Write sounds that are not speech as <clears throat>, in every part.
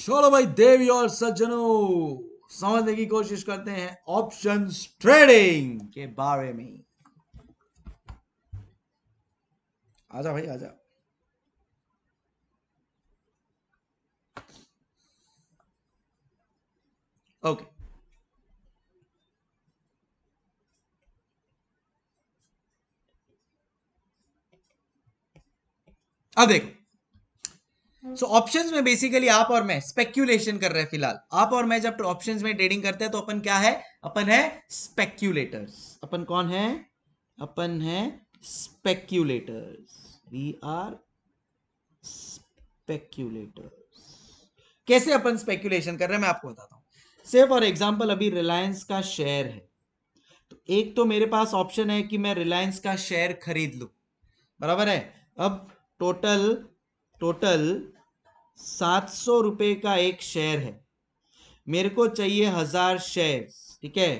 चलो भाई देवी और सज्जनों समझने की कोशिश करते हैं ऑप्शन ट्रेडिंग के बारे में आजा भाई आजा ओके okay. अब देखो सो so, ऑप्शंस में बेसिकली आप और मैं स्पेक्यूलेशन कर रहे हैं फिलहाल आप और मैं जब ऑप्शंस में ट्रेडिंग करते हैं तो अपन क्या है अपन है स्पेक्यूलेटर्स अपन कौन है अपन है स्पेक्यूलेटर्स वी आर स्पेक्यूलेटर्स कैसे अपन स्पेक्यूलेशन कर रहे हैं मैं आपको बताता हूं से फॉर एग्जाम्पल अभी रिलायंस का शेयर है तो एक तो मेरे पास ऑप्शन है कि मैं रिलायंस का शेयर खरीद लू बराबर है अब टोटल टोटल सात सौ रुपये का एक शेयर है मेरे को चाहिए हज़ार शेयर ठीक है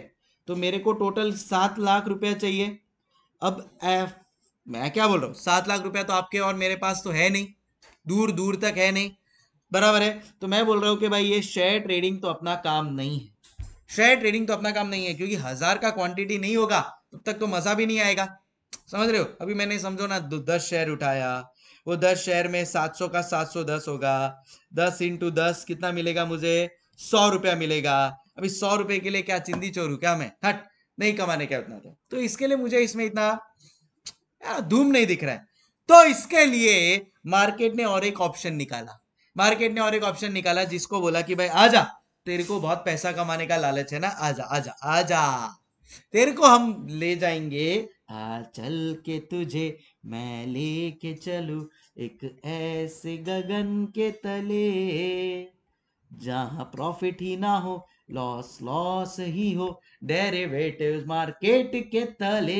तो मेरे को टोटल सात लाख रुपया चाहिए अब एफ, मैं क्या बोल रहा हूँ सात लाख रुपया तो आपके और मेरे पास तो है नहीं दूर दूर तक है नहीं बराबर है तो मैं बोल रहा हूँ कि भाई ये शेयर ट्रेडिंग तो अपना काम नहीं है शेयर ट्रेडिंग तो अपना काम नहीं है क्योंकि हज़ार का क्वांटिटी नहीं होगा तब तक तो मज़ा भी नहीं आएगा समझ रहे हो अभी मैंने समझो ना दस शेयर उठाया वो दस शेयर में सात सौ का सात सौ दस होगा दस इंटू दस कितना मिलेगा मुझे सौ रुपया मिलेगा अभी सौ रुपए के लिए क्या चिंदी चोरू क्या मैं हट नहीं कमाने क्या उतना तो, तो इसके लिए मुझे इसमें इतना धूम नहीं दिख रहा है तो इसके लिए मार्केट ने और एक ऑप्शन निकाला मार्केट ने और एक ऑप्शन निकाला जिसको बोला कि भाई आजा तेरे को बहुत पैसा कमाने का लालच है ना आजा आजा आजा तेरे को हम ले जाएंगे आ चल के तुझे मैं लेके चलू एक ऐसे गगन के तले जहां प्रॉफिट ही ना हो लॉस लॉस ही हो डेरिवेटिव्स मार्केट के तले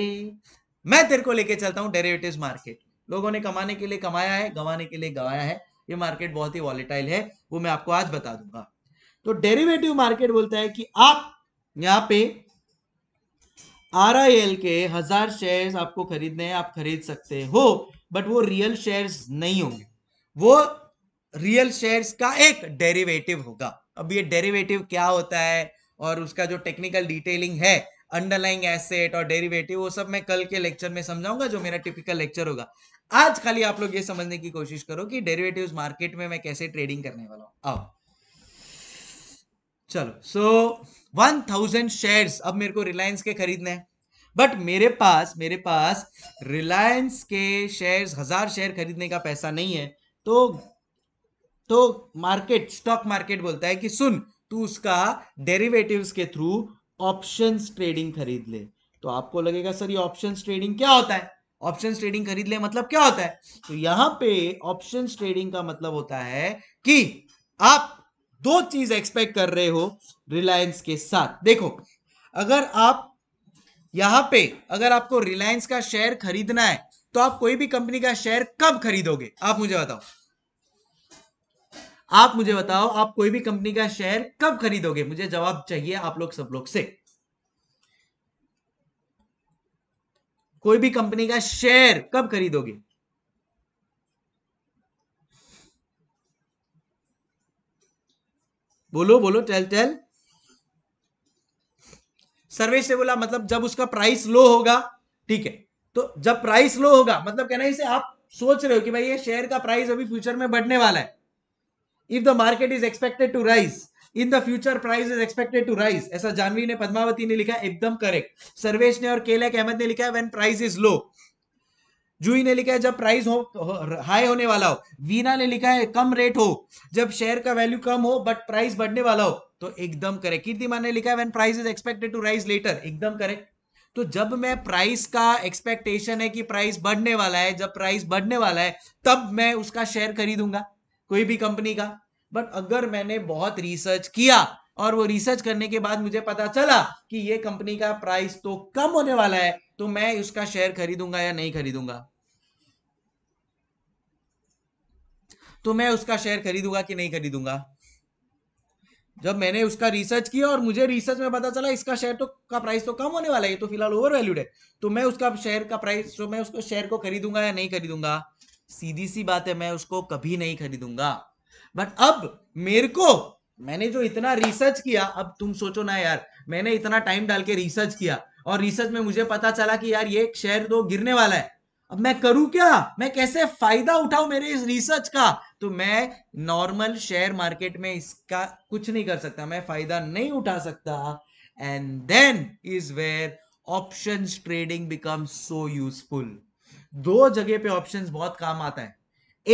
मैं तेरे को लेके चलता हूँ डेरिवेटिव्स मार्केट लोगों ने कमाने के लिए कमाया है गवाने के लिए गवाया है ये मार्केट बहुत ही वॉलेटाइल है वो मैं आपको आज बता दूंगा तो डेरिवेटिव मार्केट बोलता है कि आप यहाँ पे आर आई एल के हजार शेयर्स आपको खरीदने हैं आप खरीद सकते हो बट वो रियल शेयर्स नहीं होंगे वो रियल शेयर्स का एक डेरिवेटिव होगा अब ये डेरिवेटिव क्या होता है और उसका जो टेक्निकल डिटेलिंग है अंडरलाइंग एसेट और डेरिवेटिव वो सब मैं कल के लेक्चर में समझाऊंगा जो मेरा टिपिकल लेक्चर होगा आज खाली आप लोग ये समझने की कोशिश करो कि डेरिवेटिव मार्केट में मैं कैसे ट्रेडिंग करने वाला हूं आओ चलो so so, one thousand share अब मेरे को रिलायंस के खरीदने हैं बट मेरे पास मेरे पास रिलायंस के शेयर हजार शेयर खरीदने का पैसा नहीं है तो तो मार्केट स्टॉक मार्केट बोलता है कि सुन तू उसका डेरिवेटिव्स के थ्रू ऑप्शंस ट्रेडिंग खरीद ले तो आपको लगेगा सर ये ऑप्शंस ट्रेडिंग क्या होता है ऑप्शन ट्रेडिंग खरीद ले मतलब क्या होता है तो यहां पे ऑप्शन ट्रेडिंग का मतलब होता है कि आप दो चीज एक्सपेक्ट कर रहे हो रिलायंस के साथ देखो अगर आप यहां पे अगर आपको रिलायंस का शेयर खरीदना है तो आप कोई भी कंपनी का शेयर कब खरीदोगे आप मुझे बताओ आप मुझे बताओ आप कोई भी कंपनी का शेयर कब खरीदोगे मुझे जवाब चाहिए आप लोग सब लोग से कोई भी कंपनी का शेयर कब खरीदोगे बोलो बोलो टेल टेल सर्वेश ने बोला मतलब जब उसका प्राइस लो होगा ठीक है तो जब प्राइस लो होगा मतलब कहना इसे आप सोच रहे हो कि भाई ये शेयर का प्राइस अभी फ्यूचर में बढ़ने वाला है if the market is expected to rise in the future price is expected to rise ऐसा जानवी ने पद्मावती ने लिखा एकदम करेक्ट सर्वेश ने और केलक अहमद ने लिखा है when price is low Juhi ने लिखा है जब प्राइस हो, हाई होने वाला हो वीना ने लिखा है कम रेट हो जब शेयर का वैल्यू कम हो बट प्राइस बढ़ने वाला हो तो एकदम करे कीर्तिमान ने लिखा है when price is expected to rise later एकदम करे तो जब मैं प्राइस का एक्सपेक्टेशन है कि प्राइस बढ़ने वाला है जब प्राइस बढ़ने वाला है तब मैं उसका शेयर खरीदूंगा कोई भी कंपनी का बट अगर मैंने बहुत रिसर्च किया और वो रिसर्च करने के बाद मुझे पता चला कि ये कंपनी का प्राइस तो कम होने वाला है तो मैं उसका शेयर खरीदूंगा या नहीं खरीदूंगा तो मैं उसका शेयर खरीदूंगा कि नहीं खरीदूंगा जब मैंने उसका रिसर्च किया और मुझे रिसर्च में पता चला इसका शेयर तो का प्राइस तो कम होने वाला है तो फिलहाल ओवर वैल्यूड है तो मैं उसका शेयर का प्राइस तो मैं उसको शेयर को खरीदूंगा या नहीं खरीदूंगा सीधी सी बात है मैं उसको कभी नहीं खरीदूंगा बट अब मेरे को मैंने जो इतना रिसर्च किया अब तुम सोचो ना यार मैंने इतना टाइम डाल के रिसर्च किया और रिसर्च में मुझे पता चला कि यार ये शेयर तो गिरने वाला है अब मैं करूं क्या मैं कैसे फायदा उठाऊं मेरे इस रिसर्च का तो मैं नॉर्मल शेयर मार्केट में इसका कुछ नहीं कर सकता मैं फायदा नहीं उठा सकता and then is where option trading become so useful दो जगह पे ऑप्शन बहुत काम आता है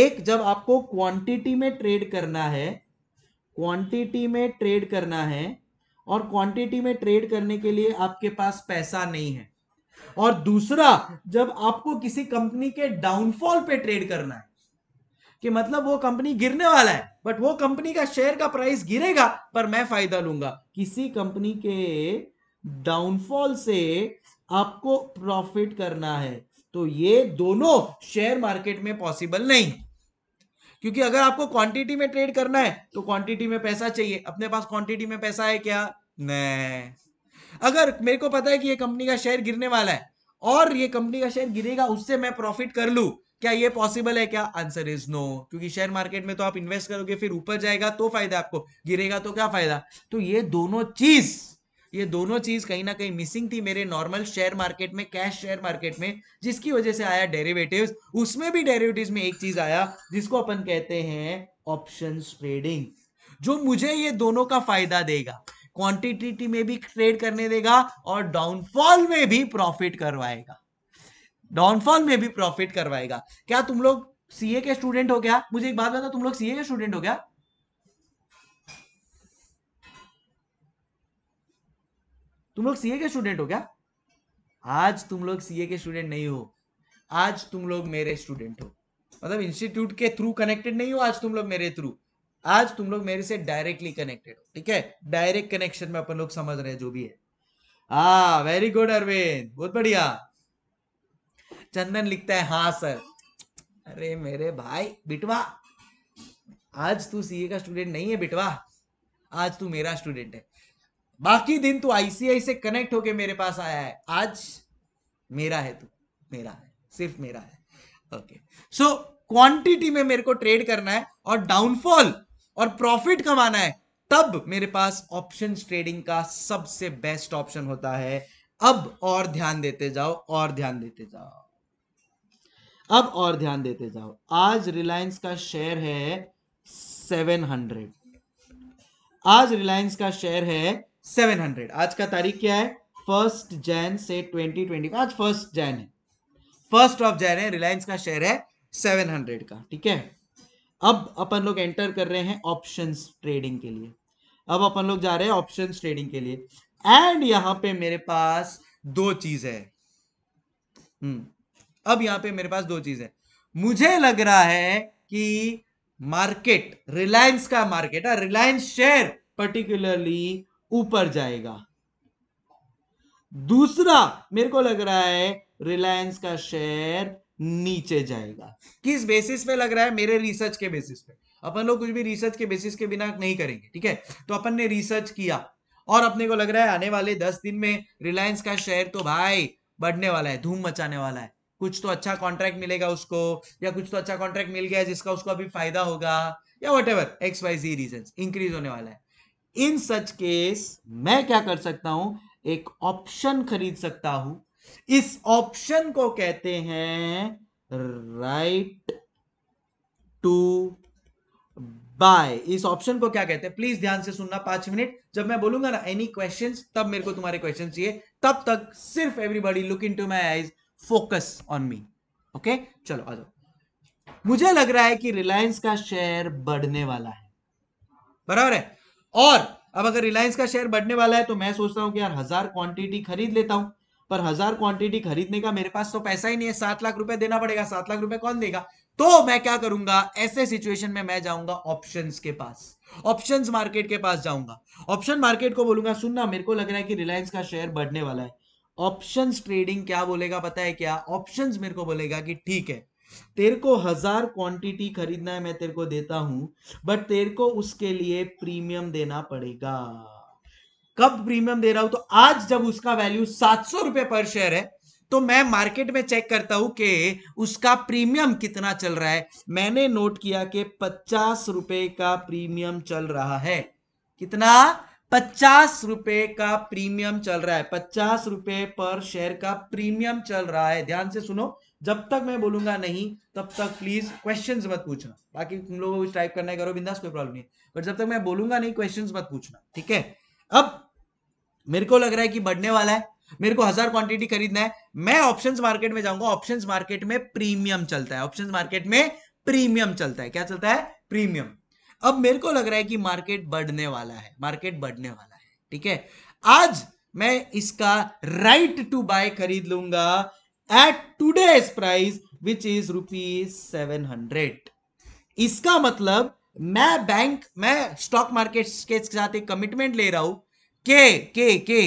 एक जब आपको क्वांटिटी में ट्रेड करना है क्वांटिटी में ट्रेड करना है और क्वांटिटी में ट्रेड करने के लिए आपके पास पैसा नहीं है और दूसरा जब आपको किसी कंपनी के डाउनफॉल पे ट्रेड करना है कि मतलब वो कंपनी गिरने वाला है बट वो कंपनी का शेयर का प्राइस गिरेगा पर मैं फायदा लूंगा किसी कंपनी के डाउनफॉल से आपको प्रॉफिट करना है तो ये दोनों शेयर मार्केट में पॉसिबल नहीं क्योंकि अगर आपको क्वांटिटी में ट्रेड करना है तो क्वांटिटी में पैसा चाहिए अपने पास क्वांटिटी में पैसा है क्या नहीं अगर मेरे को पता है कि ये कंपनी का शेयर गिरने वाला है और ये कंपनी का शेयर गिरेगा उससे मैं प्रॉफिट कर लू क्या ये पॉसिबल है क्या आंसर इज नो क्योंकि शेयर मार्केट में तो आप इन्वेस्ट करोगे फिर ऊपर जाएगा तो फायदा आपको गिरेगा तो क्या फायदा तो ये दोनों चीज ये दोनों चीज कहीं ना कहीं मिसिंग थी मेरे नॉर्मल शेयर मार्केट में कैश शेयर मार्केट में जिसकी वजह से आया डेरिवेटिव्स उसमें भी डेरिवेटिव्स में एक चीज आया जिसको अपन कहते हैं ऑप्शन ट्रेडिंग जो मुझे ये दोनों का फायदा देगा क्वांटिटी में भी ट्रेड करने देगा और डाउनफॉल में भी प्रॉफिट करवाएगा डाउनफॉल में भी प्रॉफिट करवाएगा क्या तुम लोग सीए के स्टूडेंट हो क्या मुझे एक बात बताओ तुम लोग सीए के स्टूडेंट हो गया तुम लोग सीए के स्टूडेंट हो क्या आज तुम लोग सीए के स्टूडेंट नहीं हो आज तुम लोग मेरे स्टूडेंट हो मतलब इंस्टीट्यूट के थ्रू कनेक्टेड नहीं हो आज तुम लोग मेरे थ्रू आज तुम लोग मेरे से डायरेक्टली कनेक्टेड हो ठीक है डायरेक्ट कनेक्शन में अपन लोग समझ रहे हैं जो भी है आ वेरी गुड अरविंद बहुत बढ़िया चंदन लिखता है हाँ सर अरे मेरे भाई बिटवा आज तू सीए का स्टूडेंट नहीं है बिटवा आज तू मेरा स्टूडेंट है बाकी दिन तू आईसीआई से कनेक्ट होके मेरे पास आया है आज मेरा है तू मेरा है सिर्फ मेरा है ओके सो क्वांटिटी में मेरे को ट्रेड करना है और डाउनफॉल और प्रॉफिट कमाना है तब मेरे पास ऑप्शन ट्रेडिंग का सबसे बेस्ट ऑप्शन होता है अब और ध्यान देते जाओ और ध्यान देते जाओ अब और ध्यान देते जाओ आज रिलायंस का शेयर है 700 आज रिलायंस का शेयर है 700 आज का तारीख क्या है फर्स्ट जैन से 2020 आज फर्स्ट जैन है फर्स्ट ऑफ जैन है रिलायंस का शेयर है 700 का ठीक है अब अपन लोग एंटर कर रहे हैं ऑप्शन ट्रेडिंग के लिए अब अपन लोग जा रहे हैं ऑप्शन ट्रेडिंग के लिए एंड यहां पे मेरे पास दो चीज है हम्म, अब यहां पे मेरे पास दो चीज है मुझे लग रहा है कि मार्केट रिलायंस का मार्केट है रिलायंस शेयर पर्टिकुलरली ऊपर जाएगा दूसरा मेरे को लग रहा है रिलायंस का शेयर नीचे जाएगा किस बेसिस पे लग रहा है मेरे रिसर्च के बेसिस पे अपन लोग कुछ भी रिसर्च के बेसिस के बिना नहीं करेंगे ठीक है तो अपन ने रिसर्च किया और अपने को लग रहा है आने वाले दस दिन में रिलायंस का शेयर तो भाई बढ़ने वाला है धूम मचाने वाला है कुछ तो अच्छा कॉन्ट्रैक्ट मिलेगा उसको या कुछ तो अच्छा कॉन्ट्रैक्ट मिल गया जिसका उसको अभी फायदा होगा या whatever X Y Z reason increase होने वाला है इन सच केस मैं क्या कर सकता हूं एक ऑप्शन खरीद सकता हूं इस ऑप्शन को कहते हैं राइट टू बाय इस ऑप्शन को क्या कहते हैं प्लीज ध्यान से सुनना पांच मिनट जब मैं बोलूंगा ना एनी क्वेश्चन तब मेरे को तुम्हारे क्वेश्चन चाहिए तब तक सिर्फ everybody look into my eyes focus on me okay चलो आ जाओ मुझे लग रहा है कि रिलायंस का शेयर बढ़ने वाला है बराबर है और अब अगर रिलायंस का शेयर बढ़ने वाला है तो मैं सोचता हूं कि यार हजार क्वांटिटी खरीद लेता हूं पर हजार क्वांटिटी खरीदने का मेरे पास तो पैसा ही नहीं है सात लाख रुपए देना पड़ेगा सात लाख रुपए कौन देगा तो मैं क्या करूंगा ऐसे सिचुएशन में मैं जाऊंगा ऑप्शंस के पास ऑप्शंस मार्केट के पास जाऊंगा ऑप्शन मार्केट को बोलूंगा सुनना मेरे को लग रहा है कि रिलायंस का शेयर बढ़ने वाला है ऑप्शन ट्रेडिंग क्या बोलेगा पता है क्या ऑप्शन मेरे को बोलेगा कि ठीक है तेरे को हजार क्वांटिटी खरीदना है मैं तेरे को देता हूं बट तेरे को उसके लिए प्रीमियम देना पड़ेगा कब प्रीमियम दे रहा हूं तो आज जब उसका वैल्यू सात सौ रुपए पर शेयर है तो मैं मार्केट में चेक करता हूं कि उसका प्रीमियम कितना चल रहा है मैंने नोट किया कि पचास रुपए का प्रीमियम चल रहा है कितना पचास रुपए का प्रीमियम चल रहा है पचास रुपए पर शेयर का प्रीमियम चल रहा है ध्यान से सुनो जब तक मैं बोलूंगा नहीं तब तक प्लीज क्वेश्चंस मत पूछना बाकी तुम लोगों को टाइप करना है करो बिंदास कोई प्रॉब्लम नहीं बट जब तक मैं बोलूंगा नहीं क्वेश्चन मत पूछना ठीक है अब मेरे को लग रहा है कि बढ़ने वाला है मेरे को हजार क्वांटिटी खरीदना है मैं ऑप्शंस मार्केट में जाऊंगा ऑप्शंस मार्केट में प्रीमियम चलता है ऑप्शंस मार्केट में प्रीमियम चलता है क्या चलता है प्रीमियम अब मेरे को लग रहा है कि मार्केट बढ़ने वाला है मार्केट बढ़ने वाला है ठीक है आज मैं इसका राइट टू बाय खरीद लूंगा at today's price which is rupees seven hundred इसका मतलब मैं बैंक मैं स्टॉक मार्केट के साथ एक कमिटमेंट ले रहा हूं के के के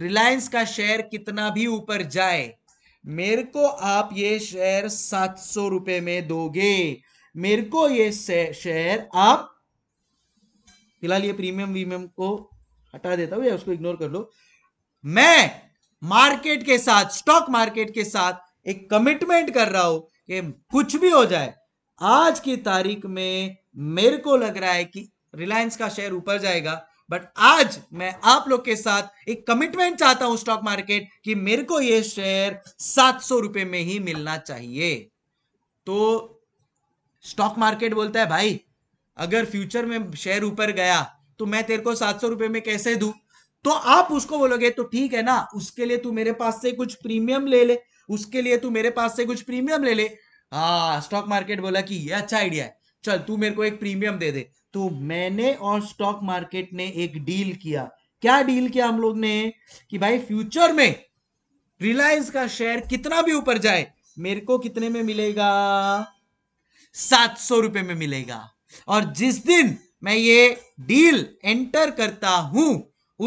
रिलायंस का शेयर कितना भी ऊपर जाए मेरे को आप ये शेयर सात सौ रुपए में दोगे मेरे को ये शेयर आप फिलहाल ये प्रीमियम वीमियम को हटा देता हूं या उसको इग्नोर कर लो मैं मार्केट के साथ स्टॉक मार्केट के साथ एक कमिटमेंट कर रहा हूं कि कुछ भी हो जाए आज की तारीख में मेरे को लग रहा है कि रिलायंस का शेयर ऊपर जाएगा बट आज मैं आप लोग के साथ एक कमिटमेंट चाहता हूं स्टॉक मार्केट कि मेरे को ये शेयर सात सौ रुपए में ही मिलना चाहिए तो स्टॉक मार्केट बोलता है भाई अगर फ्यूचर में शेयर ऊपर गया तो मैं तेरे को सात सौ रुपए में कैसे दू तो आप उसको बोलोगे तो ठीक है ना उसके लिए तू मेरे पास से कुछ प्रीमियम ले ले उसके लिए तू मेरे पास से कुछ प्रीमियम ले ले हाँ स्टॉक मार्केट बोला कि ये अच्छा आइडिया है चल तू मेरे को एक प्रीमियम दे दे तो मैंने और स्टॉक मार्केट ने एक डील किया क्या डील किया हम लोग ने कि भाई फ्यूचर में रिलायंस का शेयर कितना भी ऊपर जाए मेरे को कितने में मिलेगा सात सौ रुपए में मिलेगा और जिस दिन मैं ये डील एंटर करता हूं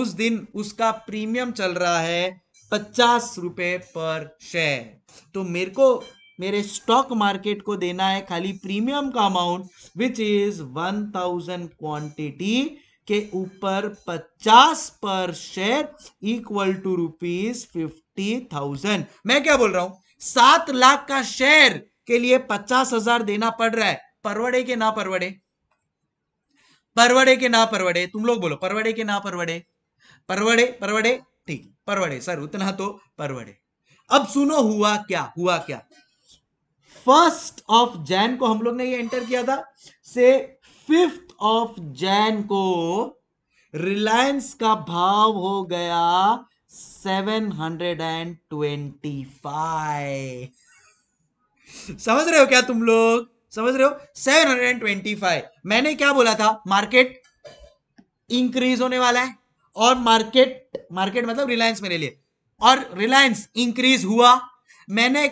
उस दिन उसका प्रीमियम चल रहा है पचास रुपए पर शेयर तो मेरे को मेरे स्टॉक मार्केट को देना है खाली प्रीमियम का amount which is one thousand quantity के ऊपर पचास पर share equal to rupees fifty thousand मैं क्या बोल रहा हूं सात लाख का शेयर के लिए पचास हजार देना पड़ रहा है परवड़े के ना परवड़े परवड़े के ना परवड़े तुम लोग बोलो परवड़े के ना परवड़े परवड़े परवड़े ठीक परवड़े सर उतना तो परवड़े अब सुनो हुआ क्या हुआ क्या फर्स्ट ऑफ जैन को हम लोग ने ये एंटर किया था से फिफ्थ ऑफ जैन को रिलायंस का भाव हो गया seven hundred and twenty five समझ रहे हो क्या तुम लोग समझ रहे हो seven hundred and twenty five मैंने क्या बोला था मार्केट इंक्रीज होने वाला है और मार्केट मार्केट मतलब रिलायंस मेरे लिए और रिलायंस इंक्रीज हुआ मैंने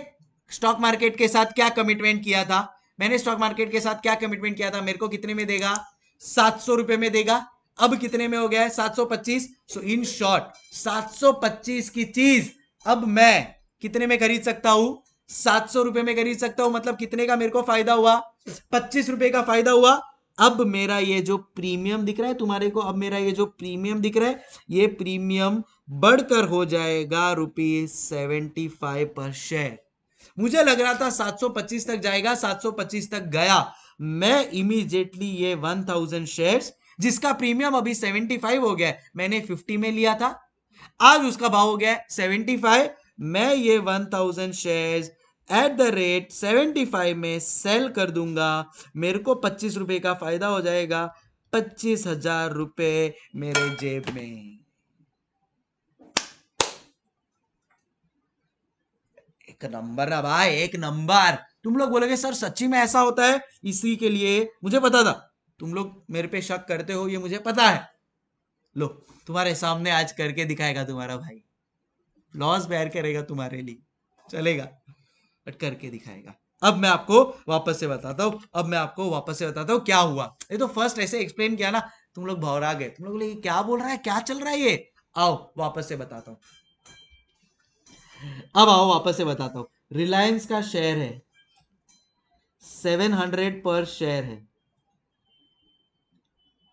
स्टॉक मार्केट के साथ क्या कमिटमेंट किया था मैंने स्टॉक मार्केट के साथ क्या कमिटमेंट किया था मेरे को कितने में देगा सात सौ रुपए में देगा अब कितने में हो गया है सात सौ पच्चीस सो इन शॉर्ट सात सौ पच्चीस की चीज अब मैं कितने में खरीद सकता हूं सात सौ रुपए में खरीद सकता हूं मतलब कितने का मेरे को फायदा हुआ पच्चीस रुपए का फायदा हुआ अब मेरा ये जो प्रीमियम दिख रहा है तुम्हारे को अब मेरा ये जो प्रीमियम दिख रहा है ये प्रीमियम बढ़कर हो जाएगा रुपीज सेवेंटी फाइव पर शेयर मुझे लग रहा था 725 तक जाएगा 725 तक गया मैं इमीजिएटली ये 1000 शेयर्स जिसका प्रीमियम अभी 75 हो गया मैंने 50 में लिया था आज उसका भाव हो गया 75 मैं ये 1000 शेयर्स एट द रेट 75 में सेल कर दूंगा मेरे को पच्चीस रुपए का फायदा हो जाएगा पच्चीस हजार रुपये मेरे जेब में एक नंबर ना भाई एक नंबर तुम लोग बोलोगे सर सच्ची में ऐसा होता है इसी के लिए मुझे पता था तुम लोग मेरे पे शक करते हो ये मुझे पता है लो तुम्हारे सामने आज करके दिखाएगा तुम्हारा भाई लॉस बैर करेगा तुम्हारे लिए चलेगा बट करके दिखाएगा अब मैं आपको वापस से बताता हूँ अब मैं आपको वापस से बताता हूँ क्या हुआ ये तो फर्स्ट ऐसे एक्सप्लेन किया ना तुम लोग भौरा गए तुम लोग क्या बोल रहा है क्या चल रहा है ये आओ वापस से बताता हूँ अब आओ वापस से बताता हूं रिलायंस का शेयर है सेवन हंड्रेड पर शेयर है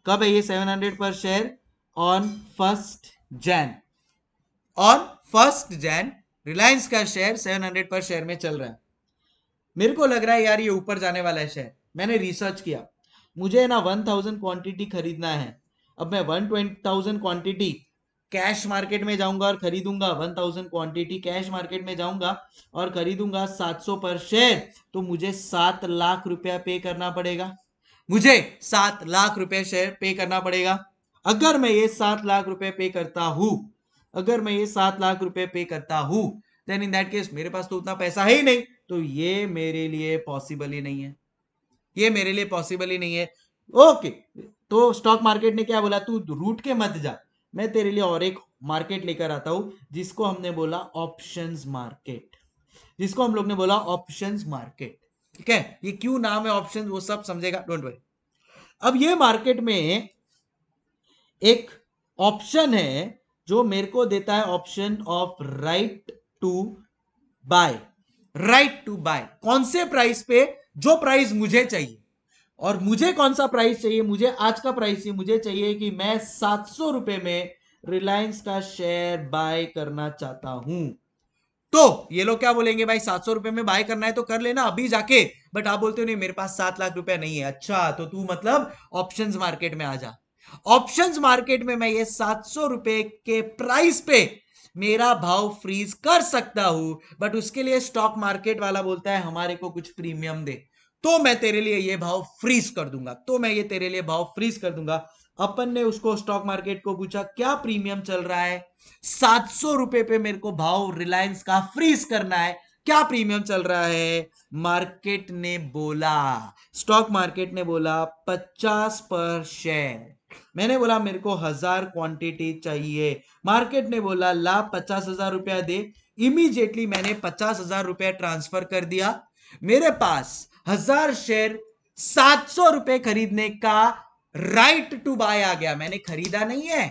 कब है ये सेवन हंड्रेड पर share on first Jan on first Jan Reliance का शेयर सेवन हंड्रेड पर शेयर में चल रहा है मेरे को लग रहा है यार ये ऊपर जाने वाला है शेयर मैंने रिसर्च किया मुझे ना वन थाउजेंड क्वांटिटी खरीदना है अब मैं one twenty thousand quantity cash market में जाऊंगा और खरीदूंगा one thousand quantity cash market में जाऊंगा और खरीदूंगा सात सौ पर शेयर तो मुझे सात लाख रुपया पे करना पड़ेगा मुझे सात लाख रुपया शेयर पे करना पड़ेगा अगर मैं ये सात लाख रुपए पे करता हूं अगर मैं ये सात लाख रुपये पे करता हूं देन इन दैट केस मेरे पास तो उतना पैसा है ही नहीं तो ये मेरे लिए पॉसिबल ही नहीं है ये मेरे लिए पॉसिबल ही नहीं है ओके तो स्टॉक मार्केट ने क्या बोला तू रूट के मत जा मैं तेरे लिए और एक मार्केट लेकर आता हूं जिसको हमने बोला ऑप्शन मार्केट जिसको हम लोग ने बोला ऑप्शन मार्केट ठीक है ये क्यों नाम है ऑप्शन वो सब समझेगा डोंट वरी अब ये मार्केट में एक ऑप्शन है जो मेरे को देता है option of right to buy right to buy कौन से प्राइस पे जो प्राइस मुझे चाहिए और मुझे कौन सा प्राइस चाहिए मुझे आज का प्राइस चाहिए मुझे चाहिए कि मैं सात सौ रुपए में रिलायंस का शेयर बाय करना चाहता हूं तो ये लोग क्या बोलेंगे भाई सात सौ रुपए में बाय करना है तो कर लेना अभी जाके बट आप बोलते हो नहीं मेरे पास सात लाख रुपया नहीं है अच्छा तो तू मतलब ऑप्शन मार्केट में आ जा ऑप्शन मार्केट में मैं ये सात सौ रुपए के प्राइस पे मेरा भाव फ्रीज कर सकता हूं बट उसके लिए स्टॉक मार्केट वाला बोलता है हमारे को कुछ प्रीमियम दे तो मैं तेरे लिए ये भाव फ्रीज कर दूंगा तो मैं ये तेरे लिए भाव फ्रीज कर दूंगा अपन ने उसको स्टॉक मार्केट को पूछा क्या प्रीमियम चल रहा है सात सौ रुपए पे मेरे को भाव रिलायंस का फ्रीज करना है क्या प्रीमियम चल रहा है मार्केट ने बोला स्टॉक मार्केट ने बोला पचास पर शेयर मैंने बोला मेरे को हजार क्वांटिटी चाहिए मार्केट ने बोला ला पचास हजार रुपया दे इमीजिएटली मैंने पचास हजार रुपया ट्रांसफर कर दिया मेरे पास हजार शेयर सात सौ रुपए खरीदने का राइट टू बाय आ गया मैंने खरीदा नहीं है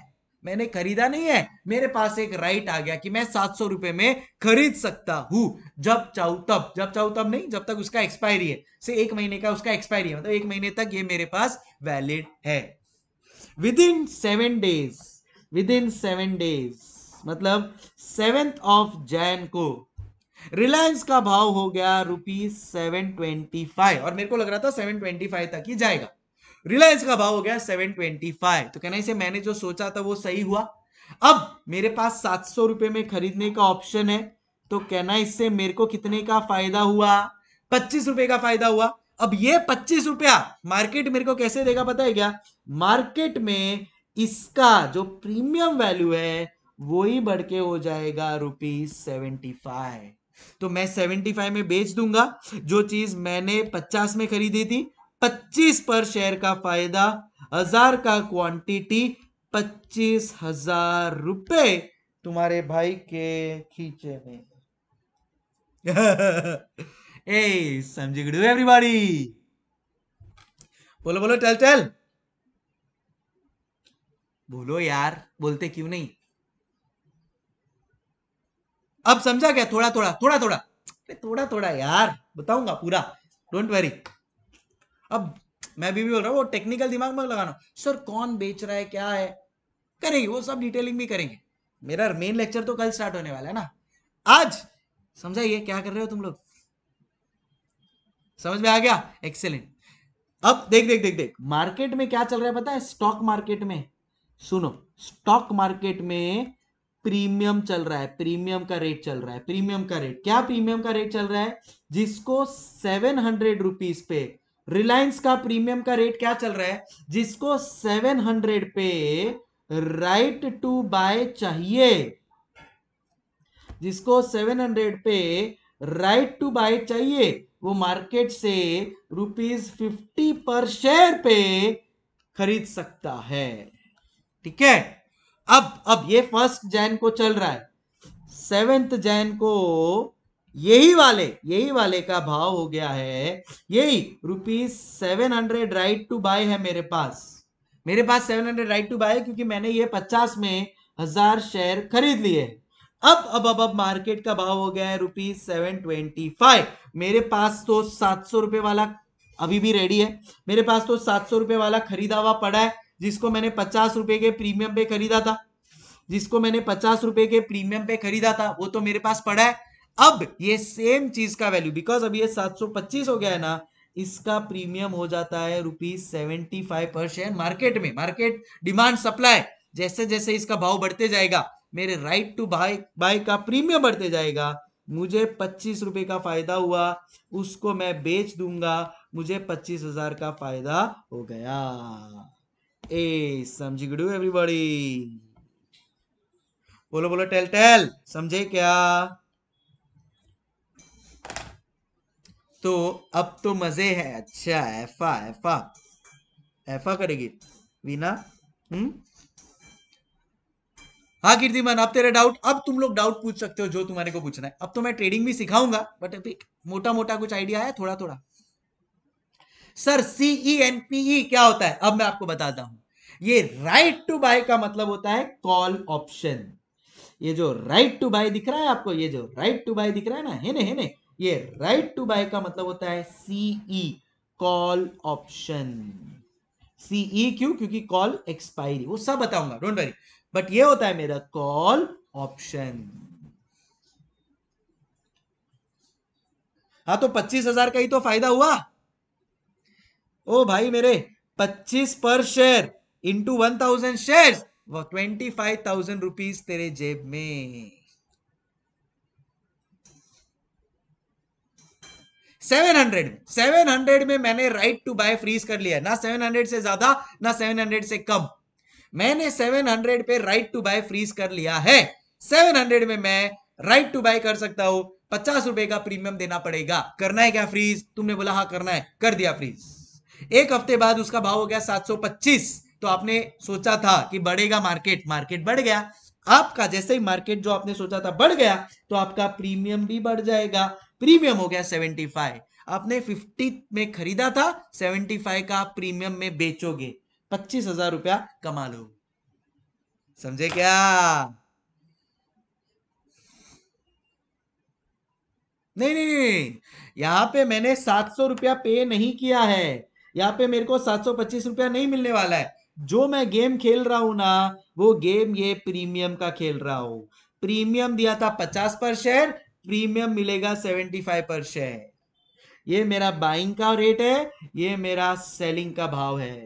मैंने खरीदा नहीं है मेरे पास एक राइट आ गया कि मैं सात सौ रुपए में खरीद सकता हूं जब चाहू तब जब चाहू तब नहीं जब तक उसका एक्सपायरी है से एक महीने का उसका एक्सपायरी है मतलब एक महीने तक ये मेरे पास वैलिड है within seven days within seven days मतलब सेवेंथ ऑफ जैन को रिलायंस का भाव हो गया रुपीज सेवन ट्वेंटी फाइव और मेरे को लग रहा था सेवन ट्वेंटी फाइव तक ही जाएगा रिलायंस का भाव हो गया सेवन ट्वेंटी फाइव तो कहना इसे मैंने जो सोचा था वो सही हुआ अब मेरे पास सात सौ रुपए में खरीदने का ऑप्शन है तो कहना इससे मेरे को कितने का फायदा हुआ पच्चीस रुपए का फायदा हुआ अब ये पच्चीस रुपया मार्केट मेरे को कैसे देगा पता है क्या मार्केट में इसका जो प्रीमियम वैल्यू है वो ही बढ़ के हो जाएगा रुपीज सेवेंटी फाइव तो मैं सेवेंटी फाइव में बेच दूंगा जो चीज मैंने पचास में खरीदी थी पच्चीस पर शेयर का फायदा हजार का क्वांटिटी पच्चीस हजार रुपए तुम्हारे भाई के खींचे में ए <laughs> समझी गुड एवरीबॉडी बोलो बोलो चल चल बोलो यार बोलते क्यों नहीं अब समझा क्या थोड़ा थोड़ा थोड़ा थोड़ा थोड़ा थोड़ा यार बताऊंगा पूरा डोंट वरी अब मैं भी, भी बोल रहा हूँ वो टेक्निकल दिमाग में लगाना सर कौन बेच रहा है क्या है करेंगे वो सब डिटेलिंग भी करेंगे मेरा मेन लेक्चर तो कल स्टार्ट होने वाला है ना आज समझाइए क्या कर रहे हो तुम लोग समझ में आ गया एक्सेलेंट अब देख देख देख देख मार्केट में क्या चल रहा है पता है स्टॉक मार्केट में सुनो स्टॉक मार्केट में प्रीमियम चल रहा है प्रीमियम का रेट चल रहा है प्रीमियम का रेट क्या प्रीमियम का रेट चल रहा है जिसको सेवन हंड्रेड रुपीज पे रिलायंस का प्रीमियम का रेट क्या चल रहा है जिसको सेवन हंड्रेड पे राइट टू बाय चाहिए जिसको सेवन हंड्रेड पे राइट टू बाय चाहिए वो मार्केट से रुपीज फिफ्टी पर शेयर पे खरीद सकता है ठीक है अब अब ये फर्स्ट जैन को चल रहा है सेवेंथ जैन को यही वाले यही वाले का भाव हो गया है यही rupees seven hundred right to buy है मेरे पास मेरे पास seven hundred right to buy क्योंकि मैंने ये पचास में हजार शेयर खरीद लिए अब अब अब अब मार्केट का भाव हो गया है रुपीज सेवन ट्वेंटी फाइव मेरे पास तो सात सौ रुपए वाला अभी भी रेडी है मेरे पास तो सात सौ रुपए वाला खरीदा हुआ पड़ा है जिसको मैंने पचास रुपए के प्रीमियम पे खरीदा था जिसको मैंने पचास रुपए के प्रीमियम पे खरीदा था वो तो मेरे पास पड़ा है अब ये सेम चीज का वैल्यू बिकॉज अब ये सात सौ पच्चीस हो गया है ना इसका प्रीमियम हो जाता है रुपीज सेवेंटी फाइव पर शेयर मार्केट में मार्केट डिमांड सप्लाई जैसे जैसे इसका भाव बढ़ते जाएगा मेरे राइट टू बाय बाय का प्रीमियम बढ़ते जाएगा मुझे पच्चीस रुपए का फायदा हुआ उसको मैं बेच दूंगा मुझे पच्चीस हजार का फायदा हो गया ए समझी गुडू एवरीबॉडी बोलो बोलो टेल टेल समझे क्या तो अब तो मजे है अच्छा एफा एफा एफा करेगी वीना हम्म हाँ कीर्तिमान अब तेरे डाउट अब तुम लोग डाउट पूछ सकते हो जो तुम्हारे को पूछना है अब तो मैं ट्रेडिंग भी सिखाऊंगा बट अभी मोटा मोटा कुछ आइडिया है थोड़ा थोड़ा सर सीई एन पीई क्या होता है अब मैं आपको बताता हूं ये राइट टू बाय का मतलब होता है कॉल ऑप्शन ये जो राइट टू बाय दिख रहा है आपको ये जो राइट टू बाय दिख रहा है ना है ना है ना ये राइट टू बाय का मतलब होता है सीई कॉल ऑप्शन सीई क्यों क्योंकि कॉल एक्सपायरी वो सब बताऊंगा डोंट वरी बट ये होता है मेरा कॉल ऑप्शन हाँ तो पच्चीस हजार का ही तो फायदा हुआ ओ भाई मेरे पच्चीस पर share into one thousand share वो ट्वेंटी फाइव थाउजेंड रुपीज तेरे जेब में सेवन हंड्रेड में सेवन हंड्रेड में मैंने राइट टू बाय फ्रीज कर लिया ना सेवन हंड्रेड से ज्यादा ना सेवन हंड्रेड से कम मैंने सेवन हंड्रेड पे राइट टू बाय फ्रीज कर लिया है सेवन हंड्रेड में मैं राइट टू बाय कर सकता हूं पचास रुपए का प्रीमियम देना पड़ेगा करना है क्या फ्रीज तुमने बोला हाँ करना है कर दिया फ्रीज एक हफ्ते बाद उसका भाव हो गया सात सौ पच्चीस तो आपने सोचा था कि बढ़ेगा मार्केट मार्केट बढ़ गया आपका जैसे ही मार्केट जो आपने सोचा था बढ़ गया तो आपका प्रीमियम भी बढ़ जाएगा प्रीमियम हो गया सेवेंटी फाइव आपने फिफ्टी में खरीदा था सेवेंटी फाइव का आप प्रीमियम में बेचोगे पच्चीस हजार रुपया कमा लो समझे क्या नहीं नहीं नहीं यहां पे मैंने सात सौ रुपया पे नहीं किया है यहां पे मेरे को सात सौ पच्चीस रुपया नहीं मिलने वाला है जो मैं गेम खेल रहा हूं ना वो गेम ये प्रीमियम का खेल रहा हूं प्रीमियम दिया था पचास पर शेयर प्रीमियम मिलेगा सेवेंटी फाइव पर शेयर ये मेरा बाइंग का रेट है ये मेरा सेलिंग का भाव है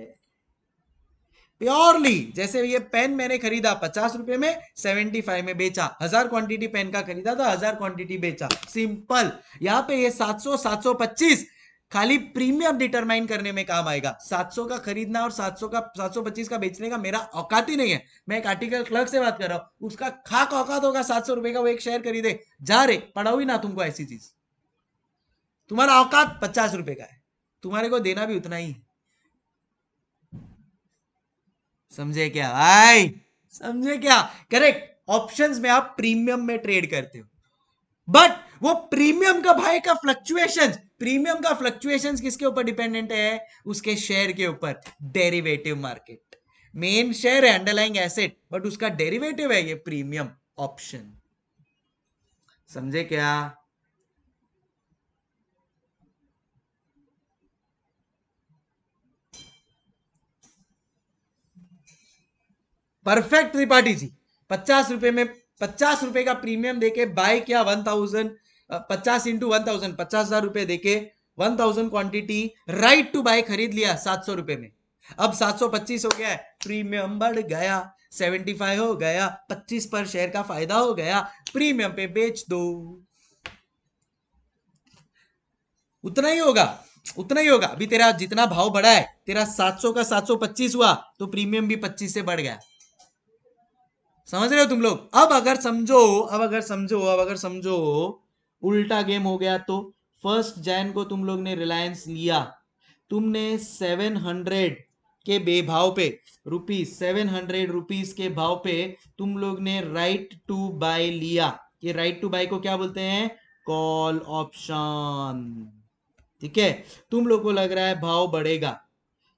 प्योरली जैसे ये पेन मैंने खरीदा पचास रुपए में सेवेंटी फाइव में बेचा हजार क्वांटिटी पेन का खरीदा था हजार क्वांटिटी बेचा सिंपल यहां पे ये सात सौ सात सौ पच्चीस खाली प्रीमियम डिटरमाइन करने में काम आएगा 700 का खरीदना और 700 का 725 का बेचने का मेरा औकात ही नहीं है मैं एक आर्टिकल क्लर्क से बात कर रहा हूं उसका खाक औकात होगा सात सौ रुपए का वो एक शेयर खरीदे जा रे पढ़ाओ ही ना तुमको ऐसी चीज तुम्हारा औकात पचास रुपए का है तुम्हारे को देना भी उतना ही समझे क्या भाई समझे क्या करेक्ट ऑप्शन में आप प्रीमियम में ट्रेड करते हो बट वो प्रीमियम का भाई का फ्लक्चुएशन प्रीमियम का फ्लक्चुएशन किसके ऊपर डिपेंडेंट है उसके शेयर के ऊपर डेरिवेटिव मार्केट मेन शेयर है अंडरलाइंग एसेट बट उसका डेरिवेटिव है ये प्रीमियम ऑप्शन समझे क्या परफेक्ट त्रिपाठी जी पचास रुपए में पचास रुपए का प्रीमियम देके बाय किया वन थाउजेंड पचास इंटू वन थाउजेंड पचास हजार रुपए देके one thousand quantity right to buy खरीद लिया सात सौ रुपए में अब सात सौ पच्चीस हो गया है प्रीमियम बढ़ गया सेवेंटी फाइव हो गया पच्चीस पर शेयर का फायदा हो गया प्रीमियम पे बेच दो उतना ही होगा उतना ही होगा अभी तेरा जितना भाव बढ़ा है तेरा 700 का 725 हुआ तो प्रीमियम भी 25 से बढ़ गया समझ रहे हो तुम लोग अब अगर समझो अब अगर समझो अब अगर समझो उल्टा गेम हो गया तो फर्स्ट जैन को तुम लोग ने रिलायंस लिया तुमने सेवन हंड्रेड के बेभाव pay rupees seven hundred rupees के भाव पे तुम लोग ने राइट टू बाय लिया ये राइट टू बाय को क्या बोलते हैं कॉल ऑप्शन ठीक है तुम लोग को लग रहा है भाव बढ़ेगा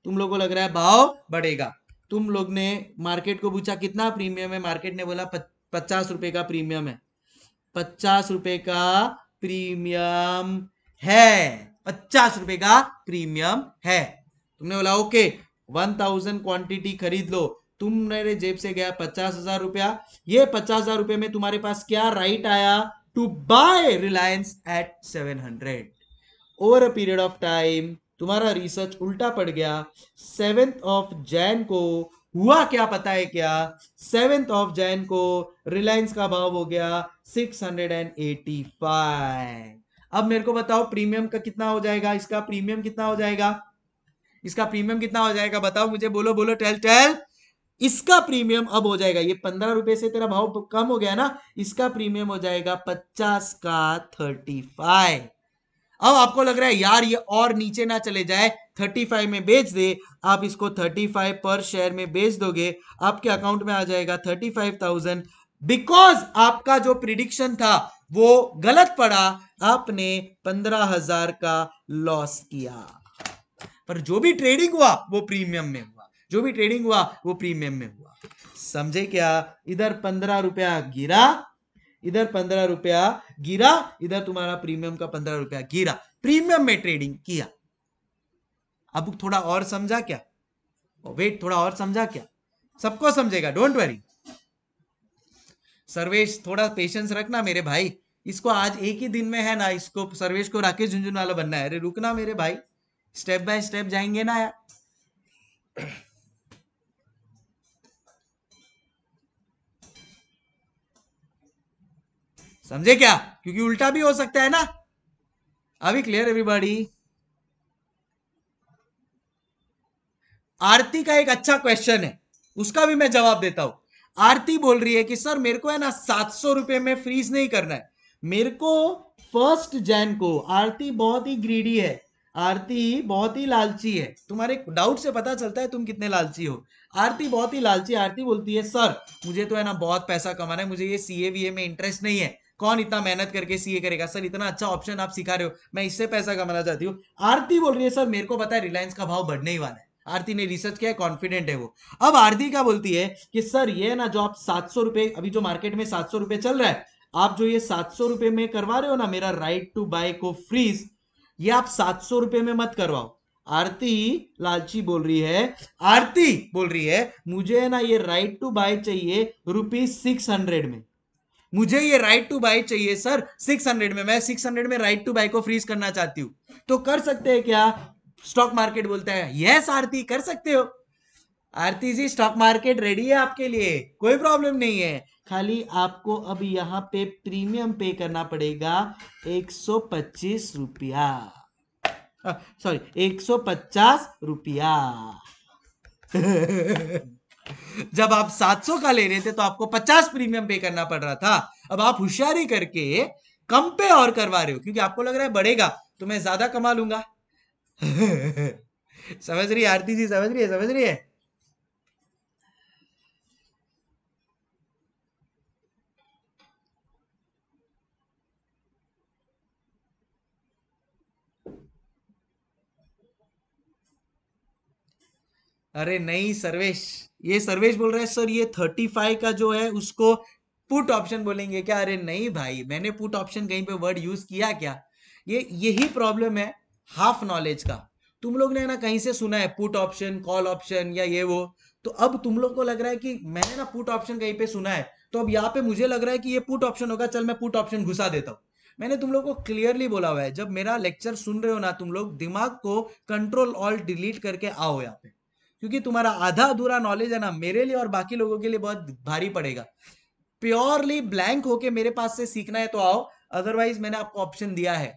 तुम लोग को लग रहा है भाव बढ़ेगा तुम लोग ने मार्केट को पूछा कितना प्रीमियम है मार्केट ने बोला पचास रुपए का प्रीमियम है पचास रुपए का प्रीमियम है पचास रुपए का प्रीमियम है तुमने बोला ओके वन थाउजेंड क्वांटिटी खरीद लो तुम मेरे जेब से गया पचास हजार रुपया ये पचास हजार रुपये में तुम्हारे पास क्या राइट आया to buy Reliance at seven hundred over a period of time तुम्हारा रिसर्च उल्टा पड़ गया सेवेंथ ऑफ जैन को हुआ क्या पता है क्या सेवेंथ ऑफ जैन को रिलायंस का भाव हो गया 685 अब मेरे को बताओ प्रीमियम का कितना हो जाएगा इसका प्रीमियम कितना हो जाएगा इसका प्रीमियम कितना हो जाएगा बताओ मुझे बोलो बोलो टेल टेल इसका प्रीमियम अब हो जाएगा ये पंद्रह रुपए से तेरा भाव कम हो गया ना इसका प्रीमियम हो जाएगा पचास का थर्टी फाइव अब आपको लग रहा है यार ये और नीचे ना चले जाए 35 में बेच दे आप इसको 35 पर शेयर में बेच दोगे आपके अकाउंट में आ जाएगा 35,000 बिकॉज आपका जो प्रिडिक्शन था वो गलत पड़ा आपने 15,000 का लॉस किया पर जो भी ट्रेडिंग हुआ वो प्रीमियम में हुआ जो भी ट्रेडिंग हुआ वो प्रीमियम में हुआ समझे क्या इधर पंद्रह रुपया गिरा इधर पंद्रह रुपया गिरा इधर तुम्हारा प्रीमियम का पंद्रह रुपया गिरा प्रीमियम में ट्रेडिंग किया अब थोड़ा और समझा क्या वेट oh, थोड़ा और समझा क्या सबको समझेगा डोंट वरी सर्वेश थोड़ा पेशेंस रखना मेरे भाई इसको आज एक ही दिन में है ना इसको सर्वेश को राकेश वाला बनना है अरे रुकना मेरे भाई स्टेप बाय स्टेप जाएंगे ना यार समझे क्या क्योंकि उल्टा भी हो सकता है ना अभी क्लियर एवरीबॉडी आरती का एक अच्छा क्वेश्चन है उसका भी मैं जवाब देता हूं आरती बोल रही है कि सर मेरे को है ना सात सौ रुपए में फ्रीज नहीं करना है मेरे को फर्स्ट जैन को आरती बहुत ही ग्रीडी है आरती बहुत ही लालची है तुम्हारे डाउट से पता चलता है तुम कितने लालची हो आरती बहुत ही लालची आरती बोलती है सर मुझे तो है ना बहुत पैसा कमाना है मुझे ये सीए में इंटरेस्ट नहीं है कौन इतना मेहनत करके सीए करेगा सर इतना अच्छा ऑप्शन आप सिखा रहे हो मैं इससे पैसा कमाना चाहती हूँ आरती बोल रही है सर मेरे को पता है रिलायंस का भाव बढ़ने ही वाला है आरती ने रिसर्च किया है कॉन्फिडेंट है वो अब आरती क्या बोलती है कि सर ये ना जो आप सात सौ रुपए अभी जो मार्केट में सात सौ रुपए चल रहा है आप जो ये सात सौ में करवा रहे हो ना मेरा राइट टू बाय को फ्रीज ये आप सात सौ में मत करवाओ आरती लालची बोल रही है आरती बोल रही है मुझे ना ये राइट टू बाय चाहिए रुपीज सिक्स हंड्रेड में मुझे ये राइट टू बाई चाहिए सर 600 में मैं 600 में राइट टू बाई को फ्रीज करना चाहती हूँ तो कर सकते हैं क्या स्टॉक मार्केट बोलता है यस आरती कर सकते हो Aarti ji stock market ready है आपके लिए कोई प्रॉब्लम नहीं है खाली आपको अब यहाँ पे प्रीमियम पे करना पड़ेगा एक सौ पच्चीस रुपया सॉरी एक सौ पचास रुपया <laughs> जब आप 700 का ले रहे थे तो आपको 50 प्रीमियम पे करना पड़ रहा था अब आप होशियारी करके कम पे और करवा रहे हो क्योंकि आपको लग रहा है बढ़ेगा तो मैं ज्यादा कमा लूंगा <laughs> समझ रही है आरती जी समझ रही है समझ रही है अरे नहीं सर्वेश ये सर्वेश बोल रहा है सर ये थर्टी फाइव का जो है उसको पुट ऑप्शन बोलेंगे क्या अरे नहीं भाई मैंने पुट ऑप्शन कहीं पे वर्ड यूज किया क्या ये यही प्रॉब्लम है हाफ नॉलेज का तुम लोग ने ना कहीं से सुना है पुट ऑप्शन कॉल ऑप्शन या ये वो तो अब तुम लोग को लग रहा है कि मैंने ना पुट ऑप्शन कहीं पे सुना है तो अब यहाँ पे मुझे लग रहा है कि ये पुट ऑप्शन होगा चल मैं पुट ऑप्शन घुसा देता हूँ मैंने तुम लोग को क्लियरली बोला हुआ है जब मेरा लेक्चर सुन रहे हो ना तुम लोग दिमाग को कंट्रोल ऑल डिलीट करके आओ यहाँ पे क्योंकि तुम्हारा आधा अधूरा नॉलेज है ना मेरे लिए और बाकी लोगों के लिए बहुत भारी पड़ेगा प्योरली ब्लैंक होके मेरे पास से सीखना है तो आओ अदरवाइज मैंने आपको ऑप्शन दिया है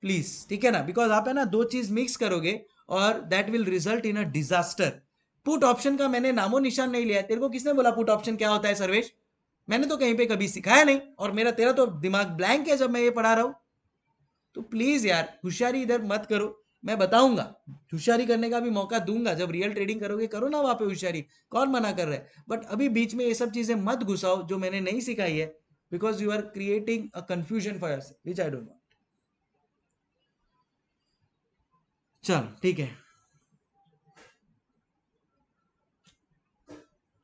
प्लीज ठीक है ना बिकॉज आप है ना दो चीज मिक्स करोगे और that will result in a disaster put option का मैंने नामो निशान नहीं लिया तेरे को किसने बोला पुट ऑप्शन क्या होता है सर्वेश मैंने तो कहीं पे कभी सिखाया नहीं और मेरा तेरा तो दिमाग ब्लैंक है जब मैं ये पढ़ा रहा हूं तो प्लीज यार होशियारी इधर मत करो मैं बताऊंगा होशियारी करने का भी मौका दूंगा जब रियल ट्रेडिंग करोगे करो ना वहां पे होशियारी कौन मना कर रहा है बट अभी बीच में ये सब चीजें मत घुसाओ जो मैंने नहीं सिखाई है because you are creating a confusion for your which I don't want चल ठीक है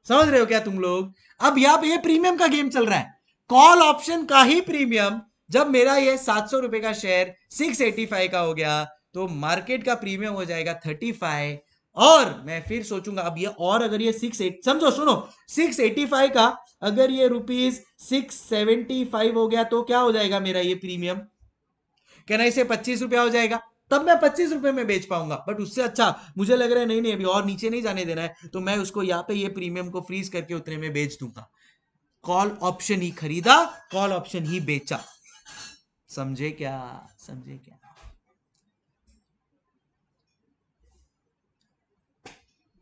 समझ रहे हो क्या तुम लोग अब यहां पर ये प्रीमियम का गेम चल रहा है कॉल ऑप्शन का ही प्रीमियम जब मेरा ये सात सौ रुपए का शेयर सिक्स एटी फाइव का हो गया तो मार्केट का प्रीमियम हो जाएगा थर्टी फाइव और मैं फिर सोचूंगा अब ये और अगर ये सिक्स एट समझो सुनो सिक्स एटी फाइव का अगर ये रुपीज सिक्स सेवेंटी फाइव हो गया तो क्या हो जाएगा मेरा ये प्रीमियम कहना इसे पच्चीस रुपया हो जाएगा तब मैं पच्चीस रुपए में बेच पाऊंगा बट उससे अच्छा मुझे लग रहा है नहीं नहीं अभी और नीचे नहीं जाने देना है तो मैं उसको यहाँ पे ये प्रीमियम को फ्रीज करके उतने में बेच दूंगा कॉल ऑप्शन ही खरीदा कॉल ऑप्शन ही बेचा समझे क्या समझे क्या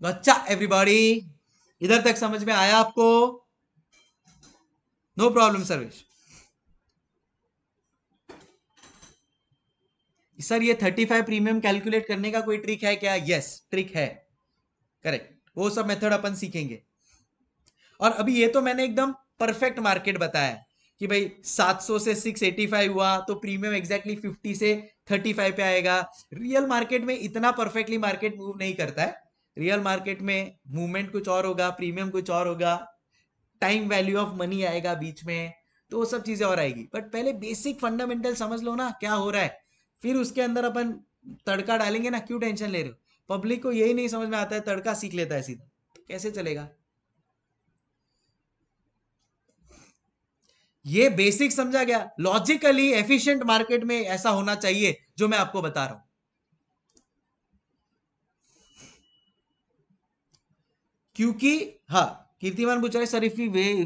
तो अच्छा एवरीबॉडी इधर तक समझ में आया आपको नो प्रॉब्लम सर्वेश सर ये 35 प्रीमियम कैलकुलेट करने का कोई ट्रिक है क्या यस ट्रिक है करेक्ट वो सब मेथड अपन सीखेंगे और अभी ये तो मैंने एकदम परफेक्ट मार्केट बताया कि भाई 700 से 685 हुआ तो प्रीमियम एग्जैक्टली 50 से 35 पे आएगा रियल मार्केट में इतना परफेक्टली मार्केट मूव नहीं करता है रियल मार्केट में मूवमेंट कुछ और होगा प्रीमियम कुछ और होगा टाइम वैल्यू ऑफ मनी आएगा बीच में तो वो सब चीजें और आएगी बट पहले बेसिक फंडामेंटल समझ लो ना क्या हो रहा है फिर उसके अंदर अपन तड़का डालेंगे ना क्यों टेंशन ले रहे हो पब्लिक को यही नहीं समझ में आता है तड़का सीख लेता है सीधा तो कैसे चलेगा ये बेसिक समझा गया लॉजिकली एफिशिएंट मार्केट में ऐसा होना चाहिए जो मैं आपको बता रहा हूं क्योंकि हाँ कीर्तिमान पूछ रहे sir if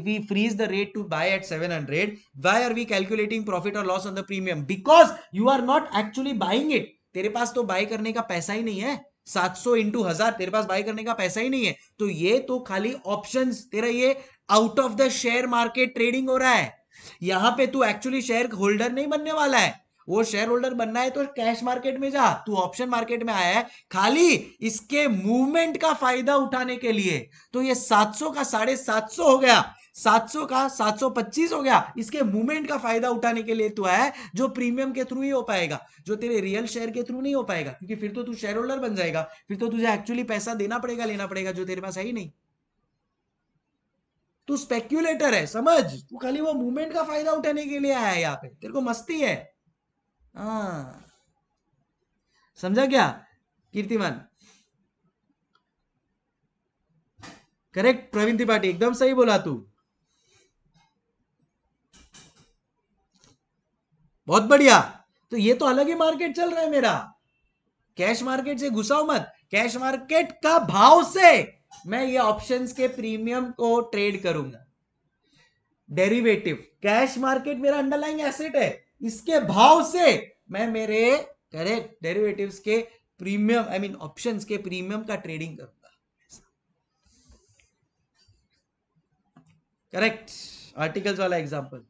we freeze the rate to buy at 700 why are we calculating profit और loss on the premium because you are not actually buying it तेरे पास तो बाय करने का पैसा ही नहीं है 700 सौ इंटू हजार तेरे पास बाय करने का पैसा ही नहीं है तो ये तो खाली ऑप्शन तेरा ये out of the share market trading हो रहा है यहां पे तू एक्चुअली शेयर होल्डर नहीं बनने वाला है वो शेयर होल्डर बनना है तो कैश मार्केट में जा तू ऑप्शन मार्केट में आया है खाली इसके मूवमेंट का फायदा उठाने के लिए तो ये 700 का साढ़े सात हो गया 700 का 725 हो गया इसके मूवमेंट का फायदा उठाने के लिए तो है जो प्रीमियम के थ्रू ही हो पाएगा जो तेरे रियल शेयर के थ्रू नहीं हो पाएगा क्योंकि फिर तो तू शेयर होल्डर बन जाएगा फिर तो तुझे एक्चुअली पैसा देना पड़ेगा लेना पड़ेगा जो तेरे पास है ही नहीं तू स्पेक्यूलेटर है समझ तू खाली वो मूवमेंट का फायदा उठाने के लिए आया है यहाँ पे तेरे को मस्ती है हाँ। समझा क्या कीर्तिमान करेक्ट प्रवीण त्रिपाठी एकदम सही बोला तू बहुत बढ़िया तो ये तो अलग ही मार्केट चल रहा है मेरा कैश मार्केट से घुसाओ मत कैश मार्केट का भाव से मैं ये ऑप्शंस के प्रीमियम को ट्रेड करूंगा डेरिवेटिव कैश मार्केट मेरा अंडरलाइंग एसेट है इसके भाव से मैं मेरे करेक्ट डेरिवेटिव्स के प्रीमियम आई मीन ऑप्शन के प्रीमियम का ट्रेडिंग करूंगा करेक्ट आर्टिकल्स वाला एग्जांपल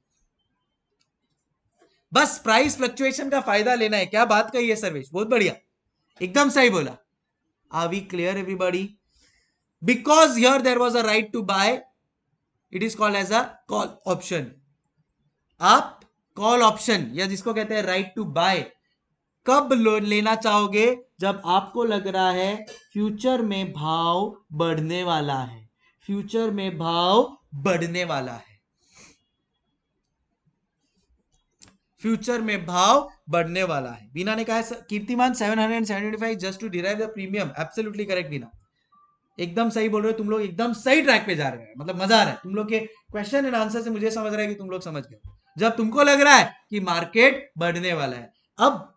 बस प्राइस फ्लक्चुएशन का फायदा लेना है क्या बात कही है सर्वेश बहुत बढ़िया एकदम सही बोला are we clear everybody because here there was a right to buy it is called as a call option आप कॉल ऑप्शन या जिसको कहते हैं राइट टू बाय कब लोन लेना चाहोगे जब आपको लग रहा है फ्यूचर में भाव बढ़ने वाला है फ्यूचर में भाव बढ़ने वाला है फ्यूचर में भाव बढ़ने वाला है बीना ने कहा है Kirtiman 775 just to derive the premium absolutely correct Beena एकदम सही बोल रहे हो तुम लोग एकदम सही ट्रैक पे जा रहे हैं मतलब मजा आ रहा है तुम लोग के क्वेश्चन एंड आंसर से मुझे समझ रहा है कि तुम लोग समझ गए जब तुमको लग रहा है कि मार्केट बढ़ने वाला है अब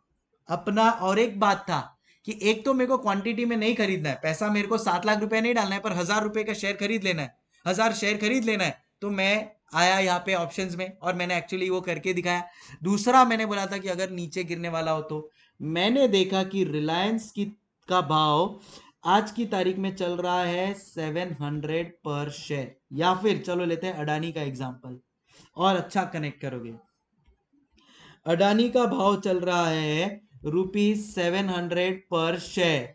अपना और एक बात था कि एक तो मेरे को क्वांटिटी में नहीं खरीदना है पैसा मेरे को सात लाख रुपए नहीं डालना है पर हजार रुपए का शेयर खरीद लेना है हजार शेयर खरीद लेना है तो मैं आया यहाँ पे ऑप्शंस में और मैंने एक्चुअली वो करके दिखाया दूसरा मैंने बोला था कि अगर नीचे गिरने वाला हो तो मैंने देखा कि रिलायंस की का भाव आज की तारीख में चल रहा है हंड्रेड पर शेयर या फिर चलो लेते हैं अडानी का एग्जाम्पल और अच्छा कनेक्ट करोगे अडानी का भाव चल रहा है रुपीज सेवन हंड्रेड पर शेयर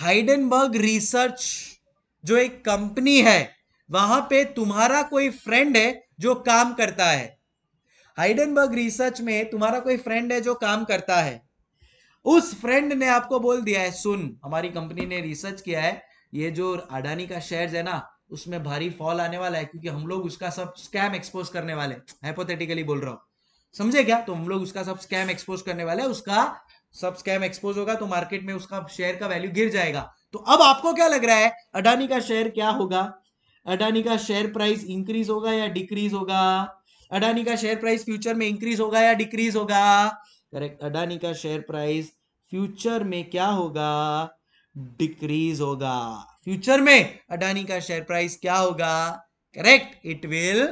हाइडनबर्ग रिसर्च जो एक कंपनी है वहां पे तुम्हारा कोई फ्रेंड है जो काम करता है हाइडनबर्ग रिसर्च में तुम्हारा कोई फ्रेंड है जो काम करता है उस फ्रेंड ने आपको बोल दिया है सुन हमारी कंपनी ने रिसर्च किया है ये जो अडानी का शेयर है ना उसमें भारी फॉल आने वाला है क्योंकि हम लोग उसका सब स्कैम एक्सपोज करने वाले हाइपोथेटिकली बोल रहा हूँ समझे क्या तो हम लोग उसका सब स्कैम एक्सपोज करने वाले उसका सब स्कैम एक्सपोज होगा तो मार्केट में उसका शेयर का वैल्यू गिर जाएगा तो अब आपको क्या लग रहा है अडानी का शेयर क्या होगा अडानी का शेयर प्राइस इंक्रीज होगा या डिक्रीज होगा अडानी का शेयर प्राइस फ्यूचर में इंक्रीज होगा या डिक्रीज होगा करेक्ट अडानी का शेयर प्राइस फ्यूचर में क्या होगा डिक्रीज होगा फ्यूचर में अडानी का शेयर प्राइस क्या होगा करेक्ट इट विल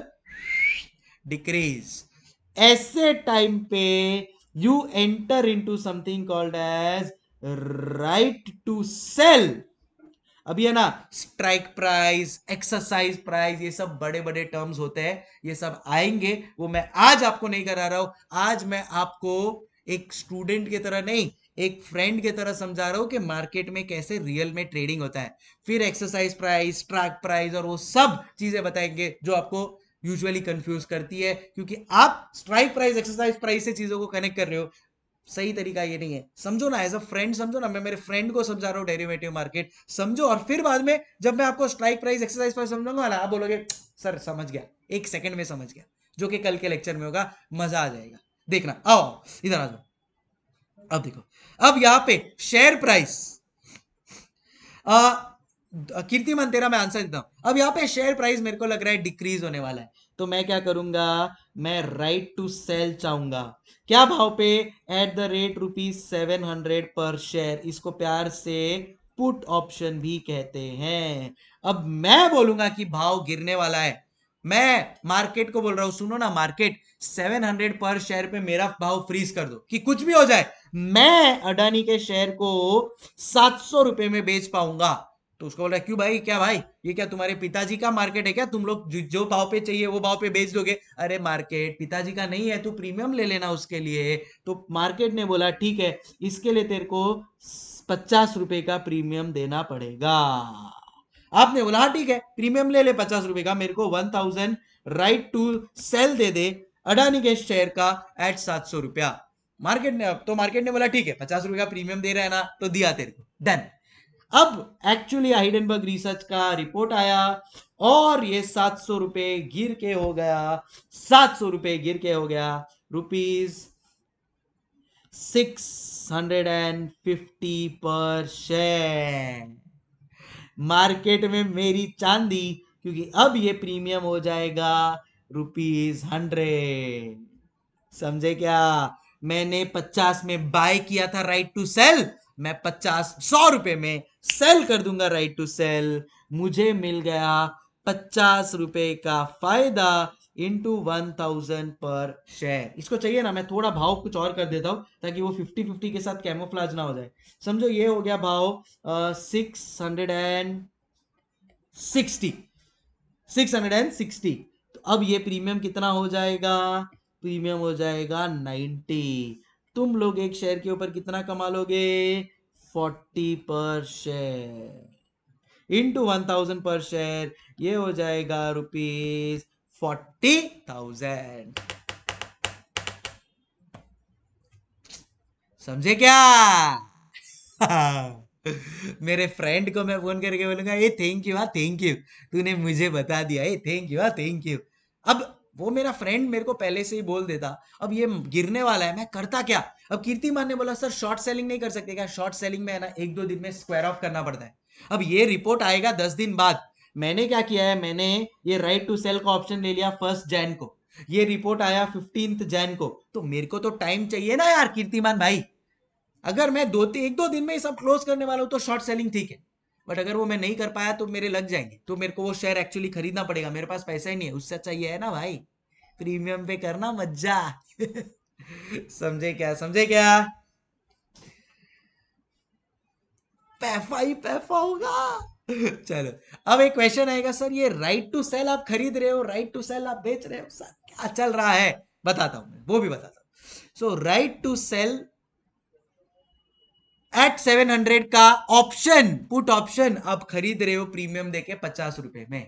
डिक्रीज ऐसे टाइम पे you enter into something called as right to sell अभी है ना स्ट्राइक प्राइस एक्सरसाइज प्राइस ये सब बड़े बड़े टर्म्स होते हैं ये सब आएंगे वो मैं आज आपको नहीं करा रहा हूं आज मैं आपको एक स्टूडेंट की तरह नहीं एक फ्रेंड की तरह समझा रहा हूँ कि मार्केट में कैसे रियल में ट्रेडिंग होता है फिर एक्सरसाइज प्राइस ट्रैक प्राइस और वो सब चीजें बताएंगे जो आपको यूजुअली कंफ्यूज करती है क्योंकि आप स्ट्राइक प्राइस एक्सरसाइज प्राइस से चीजों को कनेक्ट कर रहे हो सही तरीका ये नहीं है समझो ना एज अ फ्रेंड समझो ना मैं मेरे फ्रेंड को समझा रहा हूँ डेरिवेटिव मार्केट समझो और फिर बाद में जब मैं आपको स्ट्राइक प्राइस एक्सरसाइज प्राइस समझाऊंगा आप बोलोगे सर समझ गया एक सेकंड में समझ गया जो कि कल के लेक्चर में होगा मजा आ जाएगा देखना आओ इधर आ जाओ अब देखो अब यहां पे शेयर प्राइस कीर्तिमान तेरा मैं आंसर देता हूं अब यहां पे शेयर प्राइस मेरे को लग रहा है डिक्रीज होने वाला है तो मैं क्या करूंगा मैं राइट टू सेल चाहूंगा क्या भाव पे at the rate rupees seven hundred पर शेयर इसको प्यार से पुट ऑप्शन भी कहते हैं अब मैं बोलूंगा कि भाव गिरने वाला है मैं मार्केट को बोल रहा हूं सुनो ना मार्केट 700 पर शेयर पे मेरा भाव फ्रीज कर दो कि कुछ भी हो जाए मैं अडानी के शेयर को सात सौ रुपए में बेच पाऊंगा तो उसको बोला क्यों भाई क्या भाई ये क्या तुम्हारे पिताजी का मार्केट है क्या तुम लोग जो भाव पे चाहिए वो भाव पे बेच दोगे अरे मार्केट पिताजी का नहीं है तू प्रीमियम ले लेना उसके लिए तो मार्केट ने बोला ठीक है इसके लिए तेरे को पचास रुपए का प्रीमियम देना पड़ेगा आपने बोला हाँ ठीक है प्रीमियम ले ले पचास रुपए का मेरे को one thousand right to sell दे दे अडानी के शेयर का एट सात सौ रुपया मार्केट ने अब तो मार्केट ने बोला ठीक है पचास रुपए का प्रीमियम दे रहा है ना तो दिया तेरे को डन अब एक्चुअली हाइडनबर्ग रिसर्च का रिपोर्ट आया और ये सात सौ रुपए गिर के हो गया सात सौ रुपए गिर के हो गया rupees six hundred and fifty पर शेयर मार्केट में मेरी चांदी क्योंकि अब ये प्रीमियम हो जाएगा रुपीज हंड्रेड समझे क्या मैंने पचास में बाय किया था राइट टू सेल मैं पचास सौ रुपए में सेल कर दूंगा राइट टू सेल मुझे मिल गया पचास रुपए का फायदा इंटू वन थाउजेंड पर शेयर इसको चाहिए ना मैं थोड़ा भाव कुछ और कर देता हूं ताकि वो फिफ्टी फिफ्टी के साथ कैमोफ्लाज ना हो जाए समझो ये हो गया भाव six hundred and sixty six hundred and sixty तो अब ये प्रीमियम कितना हो जाएगा प्रीमियम हो जाएगा नाइन्टी तुम लोग एक शेयर के ऊपर कितना कमा लोगे फोर्टी पर शेयर इंटू वन थाउजेंड पर शेयर ये हो जाएगा रुपीज फोर्टी थाउजेंड समझे क्या <laughs> मेरे फ्रेंड को मैं फोन करके बोलूंगा ए थैंक यू हा थैंक यू तूने मुझे बता दिया ए थैंक यू हा थैंक यू अब वो मेरा फ्रेंड मेरे को पहले से ही बोल देता अब ये गिरने वाला है मैं करता क्या अब कीर्तिमान ने बोला सर शॉर्ट सेलिंग नहीं कर सकते क्या शॉर्ट सेलिंग में है ना एक दो दिन में स्क्वायर ऑफ करना पड़ता है अब ये रिपोर्ट आएगा दस दिन बाद मैंने क्या किया है मैंने ये राइट टू सेल का ऑप्शन ले लिया फर्स्ट जैन को ये रिपोर्ट आया फिफ्टीन जैन को तो मेरे को तो टाइम चाहिए ना यार कीर्तिमान भाई अगर मैं दो एक दो दिन में ये सब क्लोज करने वाला हूं तो शॉर्ट सेलिंग ठीक है बट अगर वो मैं नहीं कर पाया तो मेरे लग जाएंगे तो मेरे को वो शेयर एक्चुअली खरीदना पड़ेगा मेरे पास पैसा ही नहीं है उससे अच्छा ये है ना भाई प्रीमियम पे करना मज्जा <laughs> समझे क्या समझे क्या पैफा ही पैफा होगा चलो अब एक क्वेश्चन आएगा सर ये राइट टू सेल आप खरीद रहे हो राइट टू सेल आप बेच रहे हो सर क्या चल रहा है बताता हूं मैं वो भी बताता हूं so right to sell at seven hundred का ऑप्शन पुट ऑप्शन आप खरीद रहे हो प्रीमियम देके पचास रुपए में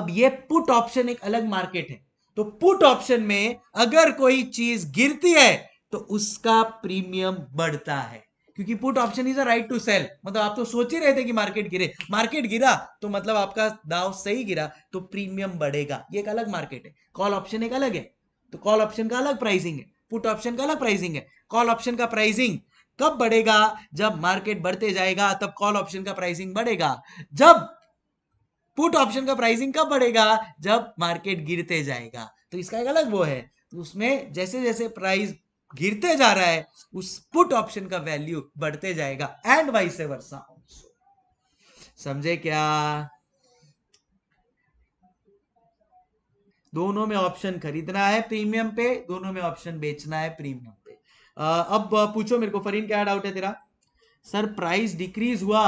अब ये पुट ऑप्शन एक अलग मार्केट है तो पुट ऑप्शन में अगर कोई चीज गिरती है तो उसका प्रीमियम बढ़ता है क्योंकि put option is a right to sell मतलब आप तो सोच ही रहे थे कि मार्केट गिरे मार्केट गिरा तो मतलब आपका दाव सही गिरा तो प्रीमियम बढ़ेगा ये एक अलग मार्केट है कॉल ऑप्शन एक अलग है तो कॉल ऑप्शन का अलग प्राइसिंग है पुट ऑप्शन का अलग प्राइसिंग है कॉल ऑप्शन का प्राइसिंग कब बढ़ेगा जब मार्केट बढ़ते जाएगा तब कॉल ऑप्शन का प्राइसिंग बढ़ेगा जब पुट ऑप्शन का प्राइसिंग कब बढ़ेगा जब मार्केट गिरते जाएगा तो इसका एक अलग वो है तो उसमें जैसे जैसे प्राइस गिरते जा रहा है उस पुट ऑप्शन का वैल्यू बढ़ते जाएगा एंड वाइस वर्षा समझे क्या दोनों में ऑप्शन खरीदना है प्रीमियम पे दोनों में ऑप्शन बेचना है प्रीमियम पे अब पूछो मेरे को फरीन क्या डाउट है तेरा सर प्राइस डिक्रीज हुआ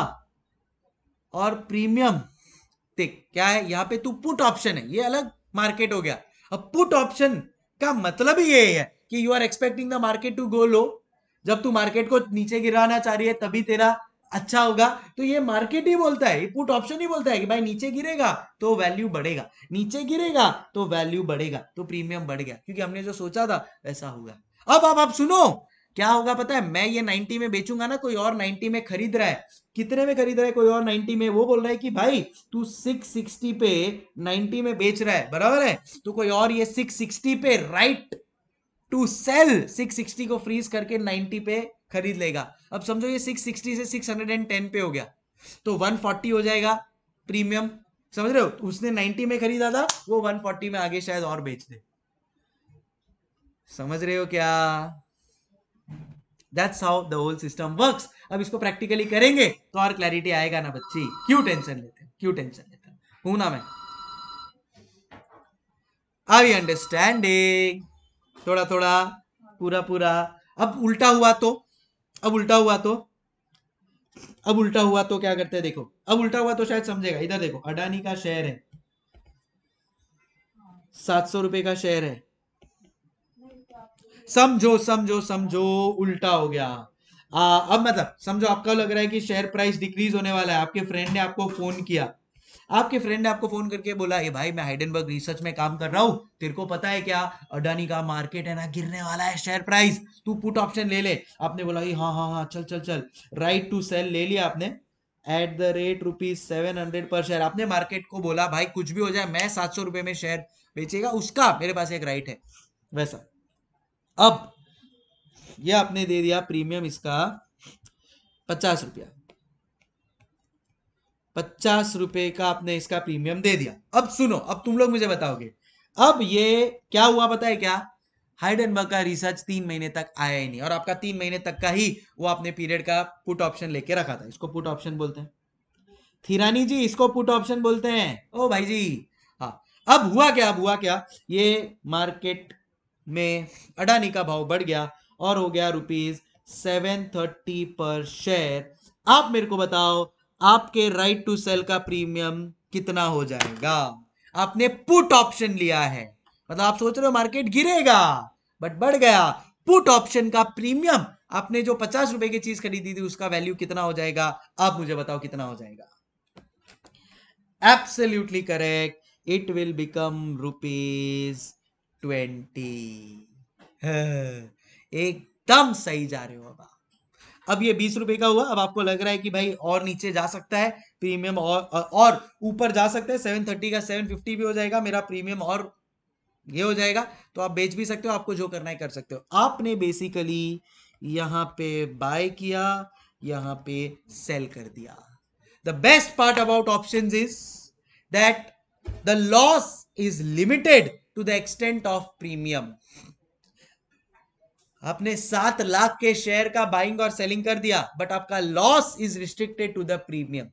और प्रीमियम देख क्या है यहाँ पे तू पुट ऑप्शन है ये अलग मार्केट हो गया अब पुट ऑप्शन का मतलब ही ये है कि you are expecting the market to go low जब तू मार्केट को नीचे गिराना चाह रही है तभी तेरा अच्छा होगा तो ये मार्केट ही बोलता है पुट ऑप्शन ही बोलता है कि भाई नीचे गिरेगा तो वैल्यू बढ़ेगा नीचे गिरेगा तो वैल्यू बढ़ेगा तो प्रीमियम बढ़ गया क्योंकि हमने जो सोचा था वैसा होगा अब आप सुनो क्या होगा पता है मैं ये 90 में बेचूंगा ना कोई और 90 में खरीद रहा है कितने में खरीद रहा है कोई और 90 में वो बोल रहा है कि भाई तू 660 पे 90 में बेच रहा है बराबर है तो कोई और ये 660 पे राइट टू सेल 660 को फ्रीज करके 90 पे खरीद लेगा अब समझो ये 660 से 610 पे हो गया तो 140 हो जाएगा प्रीमियम समझ रहे हो तो उसने 90 में खरीदा था वो 140 में आगे शायद और बेच दे समझ रहे हो क्या that's how the whole system work अब इसको प्रैक्टिकली करेंगे तो और क्लैरिटी आएगा ना बच्ची क्यों टेंशन लेते क्यों टेंशन लेते हूं ना मैं आई अंडरस्टैंडिंग थोड़ा थोड़ा पूरा पूरा अब उल्टा हुआ तो अब उल्टा हुआ तो अब उल्टा हुआ तो क्या करते हैं देखो अब उल्टा हुआ तो शायद समझेगा इधर देखो अडानी का शेयर है सात सौ रुपए का शेयर है समझो समझो समझो उल्टा हो गया आ, अब मतलब समझो आपका लग रहा है कि शेयर प्राइस डिक्रीज होने वाला है आपके फ्रेंड ने आपको फोन किया आपके फ्रेंड ने आपको फोन करके बोला ये भाई मैं हाइडनबर्ग रिसर्च में काम कर रहा हूँ तेरे को पता है क्या अडानी का मार्केट है ना गिरने वाला है शेयर प्राइस तू पुट ऑप्शन ले ले आपने बोला हाँ हाँ हाँ चल चल चल राइट टू सेल ले लिया आपने at the rate rupees seven hundred पर शेयर आपने मार्केट को बोला भाई कुछ भी हो जाए मैं सात सौ रुपए में शेयर बेचेगा उसका मेरे पास एक राइट है वैसा अब ये आपने दे दिया प्रीमियम इसका पचास रुपया पचास रुपए का आपने इसका प्रीमियम दे दिया अब सुनो अब तुम लोग मुझे बताओगे अब ये क्या हुआ बताए क्या हाइडनबर्ग का रिसर्च तीन महीने तक आया ही नहीं और आपका तीन महीने तक का ही वो आपने पीरियड का पुट ऑप्शन लेके रखा था इसको पुट ऑप्शन बोलते हैं थिरानी जी इसको पुट ऑप्शन बोलते हैं ओ भाई जी हाँ अब हुआ क्या अब हुआ क्या ये मार्केट में अडानी का भाव बढ़ गया और हो गया रुपीज सेवन थर्टी पर शेयर आप मेरे को बताओ आपके राइट टू सेल का प्रीमियम कितना हो जाएगा आपने पुट ऑप्शन लिया है मतलब आप सोच रहे हो मार्केट गिरेगा बट बढ़ गया पुट ऑप्शन का प्रीमियम आपने जो पचास रुपए की चीज खरीदी थी उसका वैल्यू कितना हो जाएगा आप मुझे बताओ कितना हो जाएगा absolutely correct it will become rupees twenty हाँ, एकदम सही जा रहे हो अब अब ये बीस रुपए का हुआ अब आपको लग रहा है कि भाई और नीचे जा सकता है प्रीमियम और और ऊपर जा सकता है सेवन थर्टी का सेवन फिफ्टी भी हो जाएगा मेरा प्रीमियम और ये हो जाएगा तो आप बेच भी सकते हो आपको जो करना है कर सकते हो आपने बेसिकली यहाँ पे बाय किया यहाँ पे सेल कर दिया the best part about option is that the loss is limited to the extent of premium आपने सात लाख के शेयर का बाइंग और सेलिंग कर दिया बट आपका loss is restricted to the premium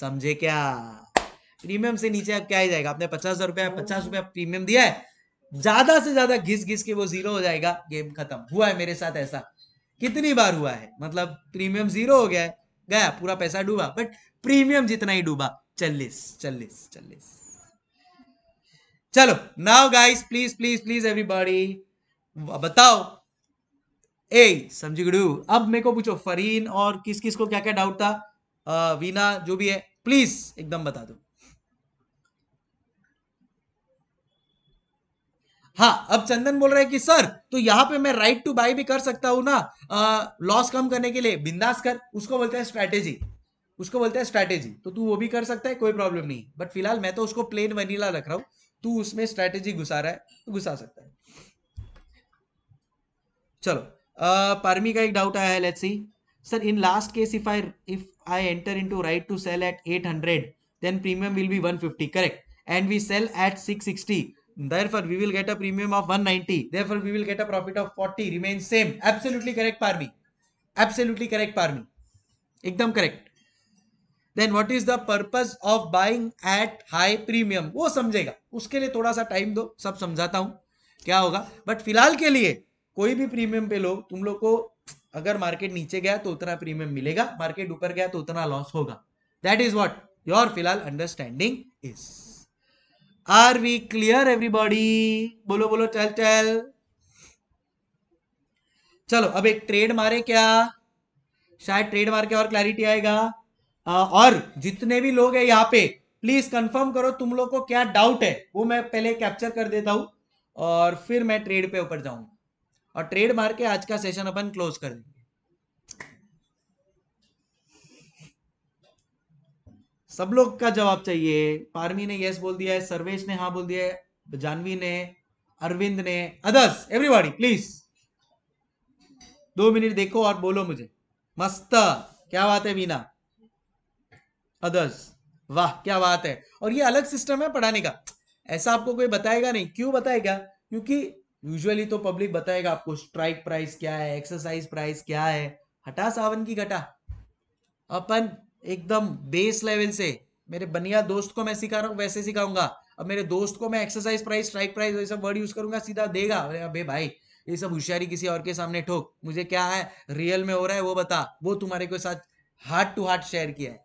समझे क्या प्रीमियम से नीचे अब क्या ही जाएगा आपने पचास हजार रुपया पचास रुपया प्रीमियम दिया है ज्यादा से ज्यादा घिस घिस के वो जीरो हो जाएगा गेम खत्म हुआ है मेरे साथ ऐसा कितनी बार हुआ है मतलब प्रीमियम जीरो हो गया है गया पूरा पैसा डूबा बट प्रीमियम जितना ही डूबा चालीस चालीस चालीस चलो now guys please please please everybody बताओ ए समझी गुडू अब मेरे को पूछो फरीन और किस किस को क्या क्या डाउट था आ, वीना जो भी है प्लीज एकदम बता दो हाँ अब चंदन बोल रहे हैं कि सर तो यहां पे मैं राइट टू बाई भी कर सकता हूं ना लॉस कम करने के लिए बिंदास कर उसको बोलते हैं स्ट्रैटेजी उसको बोलते हैं स्ट्रैटेजी तो तू वो भी कर सकता है कोई प्रॉब्लम नहीं बट फिलहाल मैं तो उसको प्लेन वनीला रख रहा हूं तू उसमें स्ट्रेटेजी घुसा रहा है तो घुसा सकता है चलो परमी का एक डाउट आया है let's see sir in last case if I if I enter into right to sell at 800 then premium will be 150 correct and we sell at 660 therefore we will get a premium of 190 therefore we will get a profit of 40 remain same absolutely correct Parmi absolutely correct Parmi एकदम correct then what is the purpose of buying at high premium वो समझेगा उसके लिए थोड़ा सा time दो सब समझाता हूं क्या होगा बट फिलहाल के लिए कोई भी प्रीमियम पे लो तुम लोग को अगर मार्केट नीचे गया तो उतना प्रीमियम मिलेगा मार्केट ऊपर गया तो उतना लॉस होगा दैट इज वॉट योर फिलहाल understanding is are we clear everybody बोलो बोलो चल चल चलो अब एक ट्रेड मारे क्या शायद ट्रेड मार के और क्लैरिटी आएगा हाँ, और जितने भी लोग हैं यहाँ पे प्लीज कंफर्म करो तुम लोग को क्या डाउट है वो मैं पहले कैप्चर कर देता हूँ और फिर मैं ट्रेड पे ऊपर जाऊंगा और ट्रेड मार के आज का सेशन अपन क्लोज कर देंगे सब लोग का जवाब चाहिए पारमी ने यस बोल दिया है सर्वेश ने हाँ बोल दिया है जानवी ने अरविंद ने अदर्स एवरीबॉडी प्लीज दो मिनट देखो और बोलो मुझे मस्त क्या बात है वीना अदर्स वाह क्या बात है और ये अलग सिस्टम है पढ़ाने का ऐसा आपको कोई बताएगा नहीं क्यों बताएगा क्योंकि यूजुअली तो पब्लिक बताएगा आपको स्ट्राइक प्राइस क्या है एक्सरसाइज प्राइस क्या है हटा सावन की घटा अपन एकदम बेस लेवल से मेरे बनिया दोस्त को मैं सिखा रहा हूँ वैसे सिखाऊंगा अब मेरे दोस्त को मैं एक्सरसाइज प्राइस स्ट्राइक प्राइस ये सब वर्ड यूज करूंगा सीधा देगा अरे अबे भाई ये सब होशियारी किसी और के सामने ठोक मुझे क्या है रियल में हो रहा है वो बता वो तुम्हारे के साथ हार्ट टू हार्ट शेयर किया है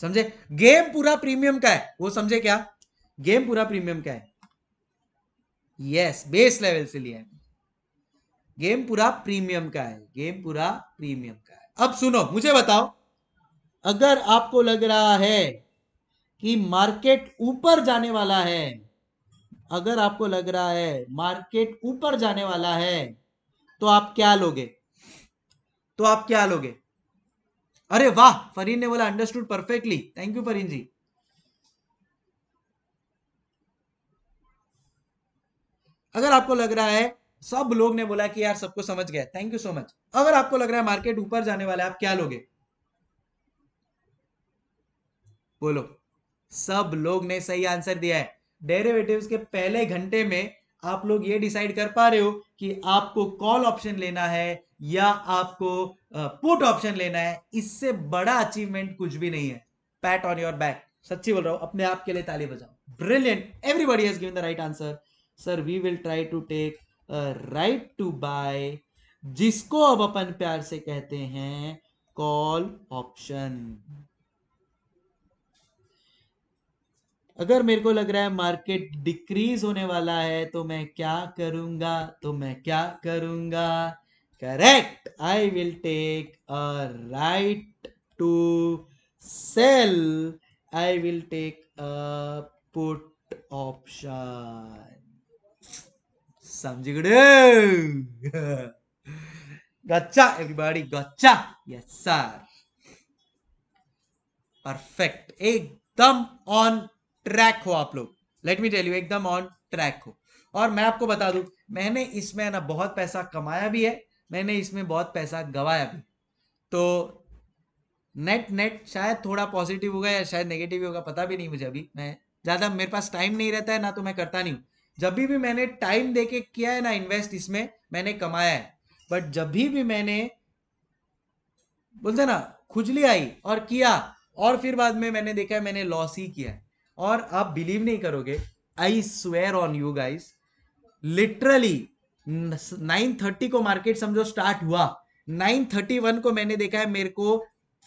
समझे गेम पूरा प्रीमियम का है वो समझे क्या गेम पूरा प्रीमियम का है यस बेस लेवल से लिया है गेम पूरा प्रीमियम का है गेम पूरा प्रीमियम का है अब सुनो मुझे बताओ अगर आपको लग रहा है कि मार्केट ऊपर जाने वाला है अगर आपको लग रहा है मार्केट ऊपर जाने वाला है तो आप क्या लोगे तो आप क्या लोगे अरे वाह फरीन ने बोला understood perfectly thank you Fareen ji अगर आपको लग रहा है सब लोग ने बोला कि यार सबको समझ गया थैंक यू सो मच अगर आपको लग रहा है मार्केट ऊपर जाने वाला है आप क्या लोगे बोलो सब लोग ने सही आंसर दिया है डेरिवेटिव्स के पहले घंटे में आप लोग ये डिसाइड कर पा रहे हो कि आपको कॉल ऑप्शन लेना है या आपको पुट ऑप्शन लेना है इससे बड़ा अचीवमेंट कुछ भी नहीं है पैट ऑन योर बैक सच्ची बोल रहा हूं अपने आप के लिए ताली बजाओ brilliant everybody has given the right answer sir we will try to take right to buy जिसको अब अपन प्यार से कहते हैं कॉल ऑप्शन अगर मेरे को लग रहा है मार्केट डिक्रीज होने वाला है तो मैं क्या करूंगा तो मैं क्या करूंगा correct I will take a right to sell I will take a put option समझ गए gotcha everybody gotcha yes sir perfect एकदम ऑन ट्रैक हो आप लोग लेट मी टेल यू एकदम ऑन ट्रैक हो और मैं आपको बता दूं मैंने इसमें ना बहुत पैसा कमाया भी है मैंने इसमें बहुत पैसा गवाया भी तो नेट नेट शायद थोड़ा पॉजिटिव होगा या शायद नेगेटिव होगा पता भी नहीं मुझे अभी मैं ज़्यादा मेरे पास टाइम नहीं रहता है ना तो मैं करता नहीं जब भी, भी मैंने टाइम दे किया है ना इन्वेस्ट इसमें मैंने कमाया है बट जब भी, भी मैंने बोलते ना खुजली आई और किया और फिर बाद में मैंने देखा है मैंने लॉस ही किया है और आप बिलीव नहीं करोगे I swear on you guys literally 9:30 को मार्केट समझो स्टार्ट हुआ 9:31 को मैंने देखा है मेरे को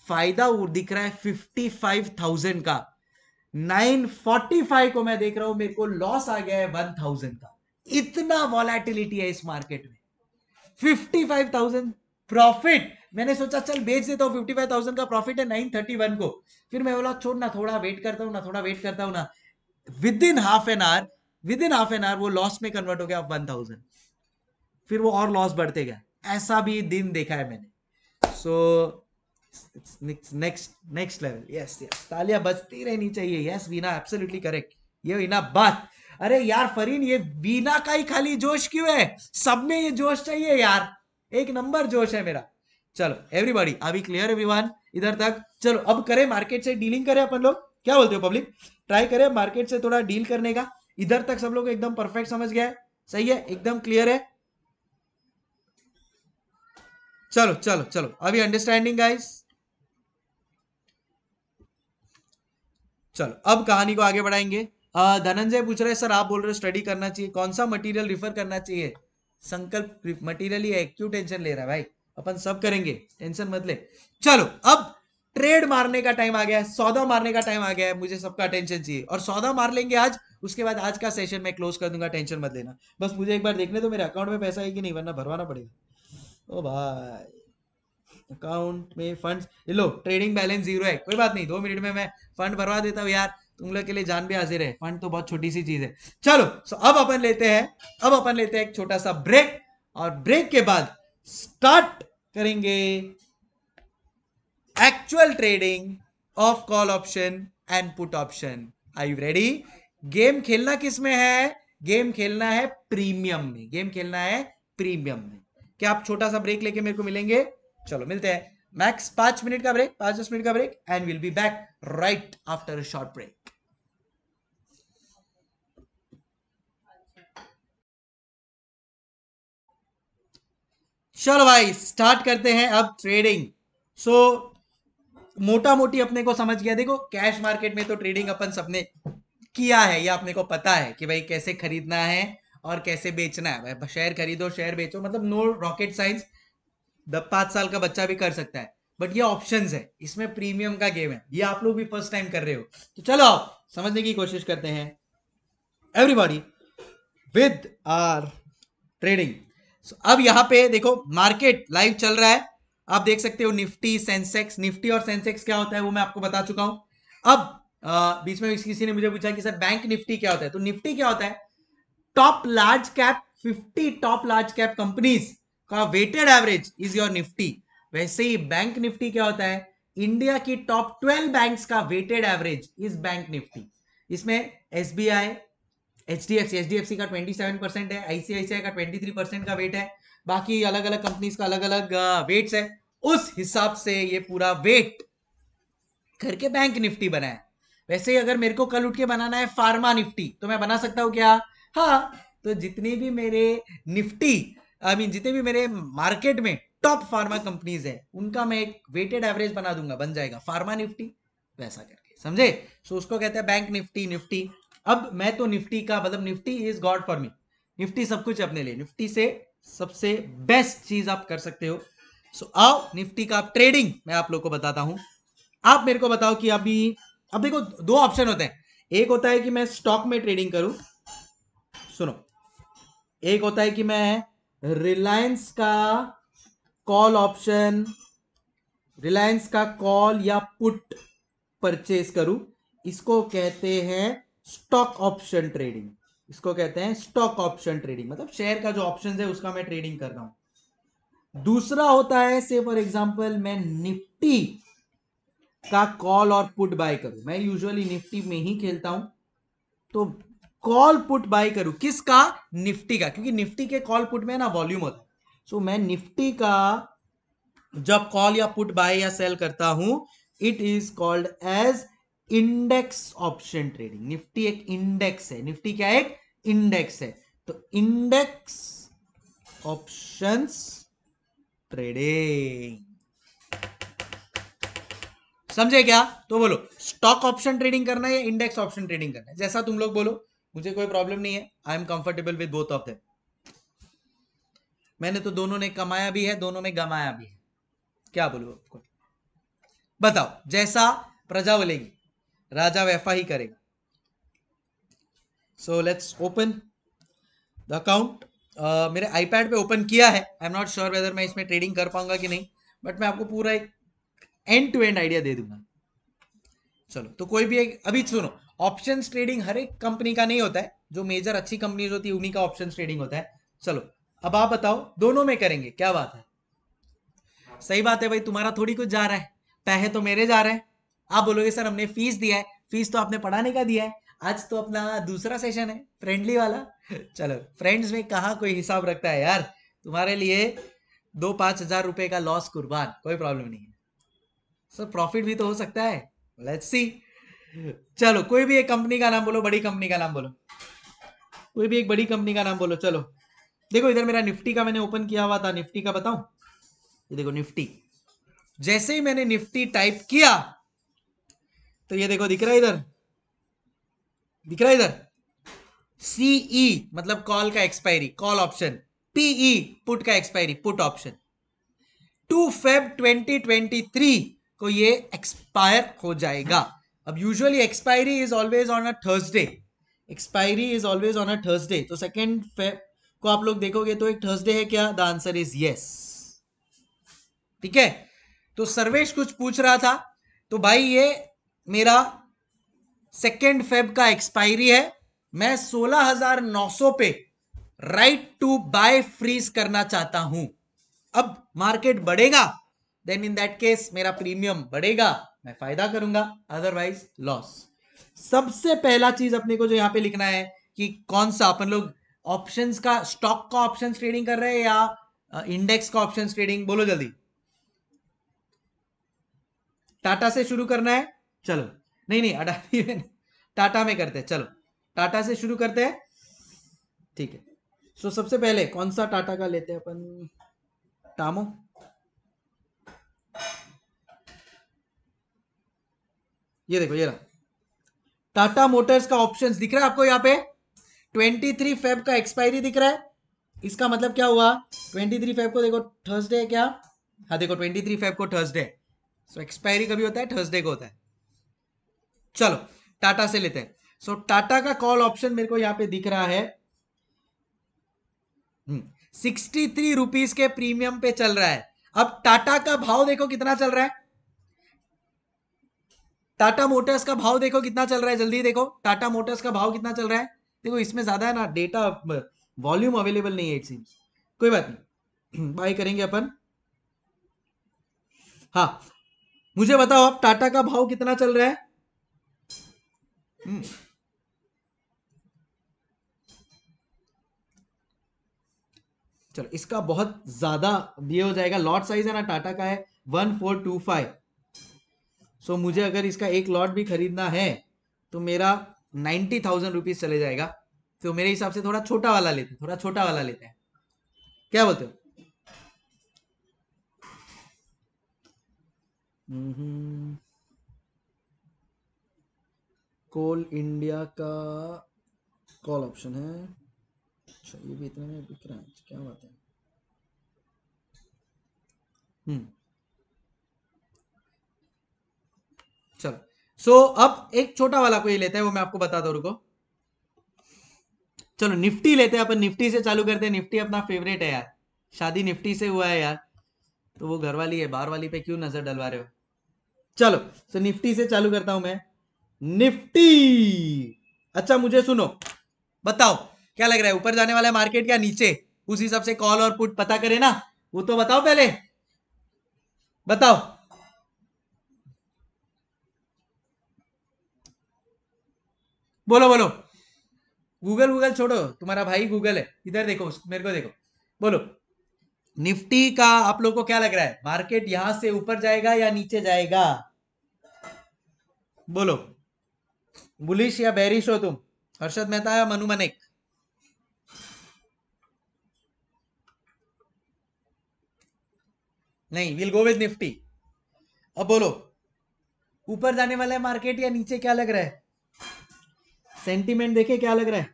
फायदा दिख रहा है 55,000 का 945 को मैं देख रहा हूं मेरे को लॉस आ गया है 1000 का इतना वॉलेटिलिटी है इस मार्केट में 55,000 प्रॉफिट मैंने सोचा चल बेच देता हूँ फिफ्टी फाइव थाउजेंड का प्रॉफिट है नाइन थर्टी वन को फिर मैं बोला छोड़ ना थोड़ा वेट करता हूँ ना थोड़ा वेट करता हूँ ना within half an hour within half an hour वो लॉस में कन्वर्ट हो गया वन थाउजेंड फिर वो और लॉस बढ़ते गया ऐसा भी दिन देखा है मैंने so next next level yes yes तालियां बजती रहनी चाहिए यस वीना एब्सोल्युटली करेक्ट ये वीना बात अरे यार फरीन ये वीना का ही खाली जोश क्यों है सब में ये जोश चाहिए यार एक नंबर जोश है मेरा चलो एवरीबॉडी अभी क्लियर एवरीवन इधर तक चलो अब करें मार्केट से डीलिंग करें अपन लोग क्या बोलते हो पब्लिक ट्राई करें मार्केट से थोड़ा डील करने का इधर तक सब लोग एकदम परफेक्ट समझ गया है सही है एकदम क्लियर है चलो चलो चलो अभी अंडरस्टैंडिंग गाइस चलो अब कहानी को आगे बढ़ाएंगे धनंजय पूछ रहे सर आप बोल रहे हो स्टडी करना चाहिए कौन सा मटेरियल रिफर करना चाहिए संकल्प मटेरियल ही है क्यों टेंशन ले रहा है भाई अपन सब करेंगे टेंशन मत ले चलो अब ट्रेड मारने का टाइम आ गया है सौदा मारने का टाइम आ गया है मुझे सबका टेंशन चाहिए और सौदा मार लेंगे आज उसके बाद आज का सेशन मैं क्लोज कर दूंगा टेंशन मत लेना बस मुझे एक बार देखने तो मेरे अकाउंट में पैसा है कि नहीं वरना भरवाना पड़ेगा ओ भाई अकाउंट में फंड लो ट्रेडिंग बैलेंस जीरो है कोई बात नहीं दो मिनट में मैं फंड भरवा देता हूँ यार तुम लोग के लिए जान भी हाजिर है फंड तो बहुत छोटी सी चीज है चलो सो अब अपन लेते हैं अब अपन लेते हैं एक छोटा सा ब्रेक और ब्रेक के बाद स्टार्ट करेंगे actual trading of call option and put option I you ready game खेलना किस में है गेम खेलना है प्रीमियम में गेम खेलना है प्रीमियम में क्या आप छोटा सा ब्रेक लेके मेरे को मिलेंगे चलो मिलते हैं मैक्स पांच मिनट का ब्रेक पांच दस मिनट का break and will be back right after a short break चलो भाई स्टार्ट करते हैं अब ट्रेडिंग सो मोटा मोटी अपने को समझ गया देखो कैश मार्केट में तो ट्रेडिंग अपन सबने किया है या अपने को पता है कि भाई कैसे खरीदना है और कैसे बेचना है शेयर खरीदो शेयर बेचो मतलब नो रॉकेट साइंस पांच साल का बच्चा भी कर सकता है बट ये ऑप्शन है इसमें प्रीमियम का गेम है ये आप लोग भी फर्स्ट टाइम कर रहे हो तो चलो आप समझने की कोशिश करते हैं everybody with our trading so अब यहाँ पे देखो मार्केट लाइव चल रहा है आप देख सकते हो निफ्टी सेंसेक्स निफ्टी और सेंसेक्स क्या होता है वो मैं आपको बता चुका हूं अब बीच में किसी ने मुझे पूछा कि सर बैंक निफ्टी क्या होता है तो निफ्टी क्या होता है top large cap 50 top large cap companies का weighted average is your Nifty वैसे ही बैंक निफ्टी क्या होता है इंडिया की टॉप 12 बैंक्स का weighted average is bank Nifty इसमें SBI H D F C H D F C का ट्वेंटी सेवन परसेंट है आईसीआईसीआई का ट्वेंटी थ्री परसेंट का वेट है बाकी अलग अलग कंपनीज का अलग अलग वेट्स है उस हिसाब से ये पूरा वेट करके बैंक निफ्टी बनाए वैसे ही अगर मेरे को कल उठ के बनाना है फार्मा निफ्टी तो मैं बना सकता हूँ क्या हाँ तो जितने भी मेरे निफ्टी आई मीन जितने भी मेरे मार्केट में टॉप फार्मा कंपनीज है उनका मैं एक वेटेड एवरेज बना दूंगा बन जाएगा फार्मा निफ्टी वैसा करके समझे सो so, उसको कहते हैं बैंक निफ्टी निफ्टी अब मैं तो निफ्टी का मतलब Nifty is god for me Nifty सब कुछ अपने लिए निफ्टी से सबसे बेस्ट चीज आप कर सकते हो सो so, आओ निफ्टी का ट्रेडिंग मैं आप लोग को बताता हूं आप मेरे को बताओ कि अभी अब देखो दो ऑप्शन होते हैं एक होता है कि मैं स्टॉक में ट्रेडिंग करूं सुनो एक होता है कि मैं रिलायंस का कॉल ऑप्शन रिलायंस का कॉल या पुट परचेज करूं इसको कहते हैं स्टॉक ऑप्शन ट्रेडिंग इसको कहते हैं स्टॉक ऑप्शन ट्रेडिंग मतलब शेयर का जो ऑप्शन है उसका मैं ट्रेडिंग कर रहा हूं दूसरा होता है से फॉर एग्जाम्पल मैं निफ्टी का कॉल और पुट बाय करूं मैं यूजुअली निफ्टी में ही खेलता हूं तो कॉल पुट बाय करूं किसका निफ्टी का क्योंकि निफ्टी के कॉल पुट में ना वॉल्यूम होता है सो मैं निफ्टी का जब कॉल या पुट बाय या सेल करता हूं it is called as index option trading Nifty एक इंडेक्स है निफ्टी क्या एक इंडेक्स है तो इंडेक्स ऑप्शंस ट्रेडिंग समझे क्या तो बोलो स्टॉक ऑप्शन ट्रेडिंग करना है या इंडेक्स ऑप्शन ट्रेडिंग करना है जैसा तुम लोग बोलो मुझे कोई प्रॉब्लम नहीं है I am comfortable with both of them मैंने तो दोनों ने कमाया भी है दोनों में गमाया भी है क्या बोलो आपको बताओ जैसा प्रजा बोलेगी राजा वैफा ही करेगा so let's open the account मेरे आईपैड पे ओपन किया है I am not sure whether मैं इसमें ट्रेडिंग कर पाऊंगा कि नहीं बट मैं आपको पूरा एक एंड टू एंड आइडिया दे दूंगा चलो तो कोई भी एक अभी सुनो ऑप्शन ट्रेडिंग हर एक कंपनी का नहीं होता है जो मेजर अच्छी कंपनीज होती है उन्हीं का ऑप्शन ट्रेडिंग होता है चलो अब आप बताओ दोनों में करेंगे क्या बात है सही बात है भाई तुम्हारा थोड़ी कुछ जा रहा है पैसे तो मेरे जा रहे हैं आप बोलोगे सर हमने फीस दिया है फीस तो आपने पढ़ाने का दिया है आज तो अपना दूसरा सेशन है फ्रेंडली वाला <laughs> चलो फ्रेंड्स में कहा कोई हिसाब रखता है यार तुम्हारे लिए दो पांच हजार रुपए का लॉस कुर्बान कोई प्रॉब्लम नहीं है सर प्रॉफिट भी तो हो सकता है लेट्स सी चलो कोई भी एक कंपनी का नाम बोलो बड़ी कंपनी का नाम बोलो कोई भी एक बड़ी कंपनी का नाम बोलो चलो देखो इधर मेरा निफ्टी का मैंने ओपन किया हुआ था निफ्टी का बताऊं ये देखो निफ्टी जैसे ही मैंने निफ्टी टाइप किया तो ये देखो दिख रहा है इधर दिख रहा है इधर सीई e, मतलब कॉल का expiry call option PE put का expiry put option two Feb 2023 को ये एक्सपायर हो जाएगा अब usually expiry is always on a Thursday expiry is always on a Thursday तो सेकेंड फेब को आप लोग देखोगे तो एक थर्सडे है क्या द आंसर इज यस ठीक है तो सर्वेश कुछ पूछ रहा था तो भाई ये मेरा सेकेंड फेब का एक्सपायरी है मैं सोलह हजार नौ सौ पे राइट टू बाय फ्रीज करना चाहता हूं अब मार्केट बढ़ेगा देन इन दैट केस मेरा प्रीमियम बढ़ेगा मैं फायदा करूंगा अदरवाइज लॉस सबसे पहला चीज अपने को जो यहां पे लिखना है कि कौन सा अपन लोग ऑप्शंस का स्टॉक का ऑप्शंस ट्रेडिंग कर रहे हैं या इंडेक्स का ऑप्शंस ट्रेडिंग बोलो जल्दी टाटा से शुरू करना है चलो नहीं नहीं अडानी में <laughs> टाटा में करते हैं चलो टाटा से शुरू करते हैं ठीक है सो so, सबसे पहले कौन सा टाटा का लेते हैं अपन टामो ये देखो ये रहा टाटा मोटर्स का ऑप्शंस दिख रहा है आपको यहाँ पे 23 फेब का एक्सपायरी दिख रहा है इसका मतलब क्या हुआ 23 फेब को देखो थर्सडे क्या हाँ देखो 23 फेब को थर्सडे सो so, एक्सपायरी कभी होता है थर्सडे को होता है चलो टाटा से लेते हैं सो so, टाटा का कॉल ऑप्शन मेरे को यहां पे दिख रहा है सिक्सटी थ्री रुपीज के प्रीमियम पे चल रहा है अब टाटा का भाव देखो कितना चल रहा है टाटा मोटर्स का भाव देखो कितना चल रहा है जल्दी देखो टाटा मोटर्स का भाव कितना चल रहा है देखो इसमें ज्यादा है ना डेटा वॉल्यूम अवेलेबल नहीं है इट सीम्स कोई बात नहीं बाय <clears throat> करेंगे अपन हाँ मुझे बताओ आप टाटा का भाव कितना चल रहा है Mm. चलो इसका बहुत ज्यादा ये हो जाएगा लॉट साइज है ना टाटा का है one four two five so मुझे अगर इसका एक लॉट भी खरीदना है तो मेरा नाइन्टी थाउजेंड रुपीज चले जाएगा तो मेरे हिसाब से थोड़ा छोटा वाला लेते हैं थोड़ा छोटा वाला लेते हैं क्या बोलते हो हम्म, हम्म। कोल इंडिया का कॉल ऑप्शन है अच्छा ये भी इतने में बिक रहा है क्या बात है हम्म। चलो सो so, अब एक छोटा वाला कोई लेते हैं वो मैं आपको बताता हूं रुको चलो निफ्टी लेते हैं अपन निफ्टी से चालू करते हैं निफ्टी अपना फेवरेट है यार शादी निफ्टी से हुआ है यार तो वो घर वाली है बाहर वाली पे क्यों नजर डलवा रहे हो चलो so, निफ्टी से चालू करता हूं मैं निफ्टी अच्छा मुझे सुनो बताओ क्या लग रहा है ऊपर जाने वाला है मार्केट क्या नीचे उस हिसाब से कॉल और पुट पता करे ना वो तो बताओ पहले बताओ बोलो बोलो गूगल गूगल छोड़ो तुम्हारा भाई गूगल है इधर देखो मेरे को देखो बोलो निफ्टी का आप लोग को क्या लग रहा है मार्केट यहां से ऊपर जाएगा या नीचे जाएगा बोलो बुलिश या बैरिश हो तुम हर्षद मेहता या मनु मनिक नहीं विल गो विद निफ्टी अब बोलो ऊपर जाने वाला है मार्केट या नीचे क्या लग रहा है सेंटीमेंट देखे क्या लग रहा है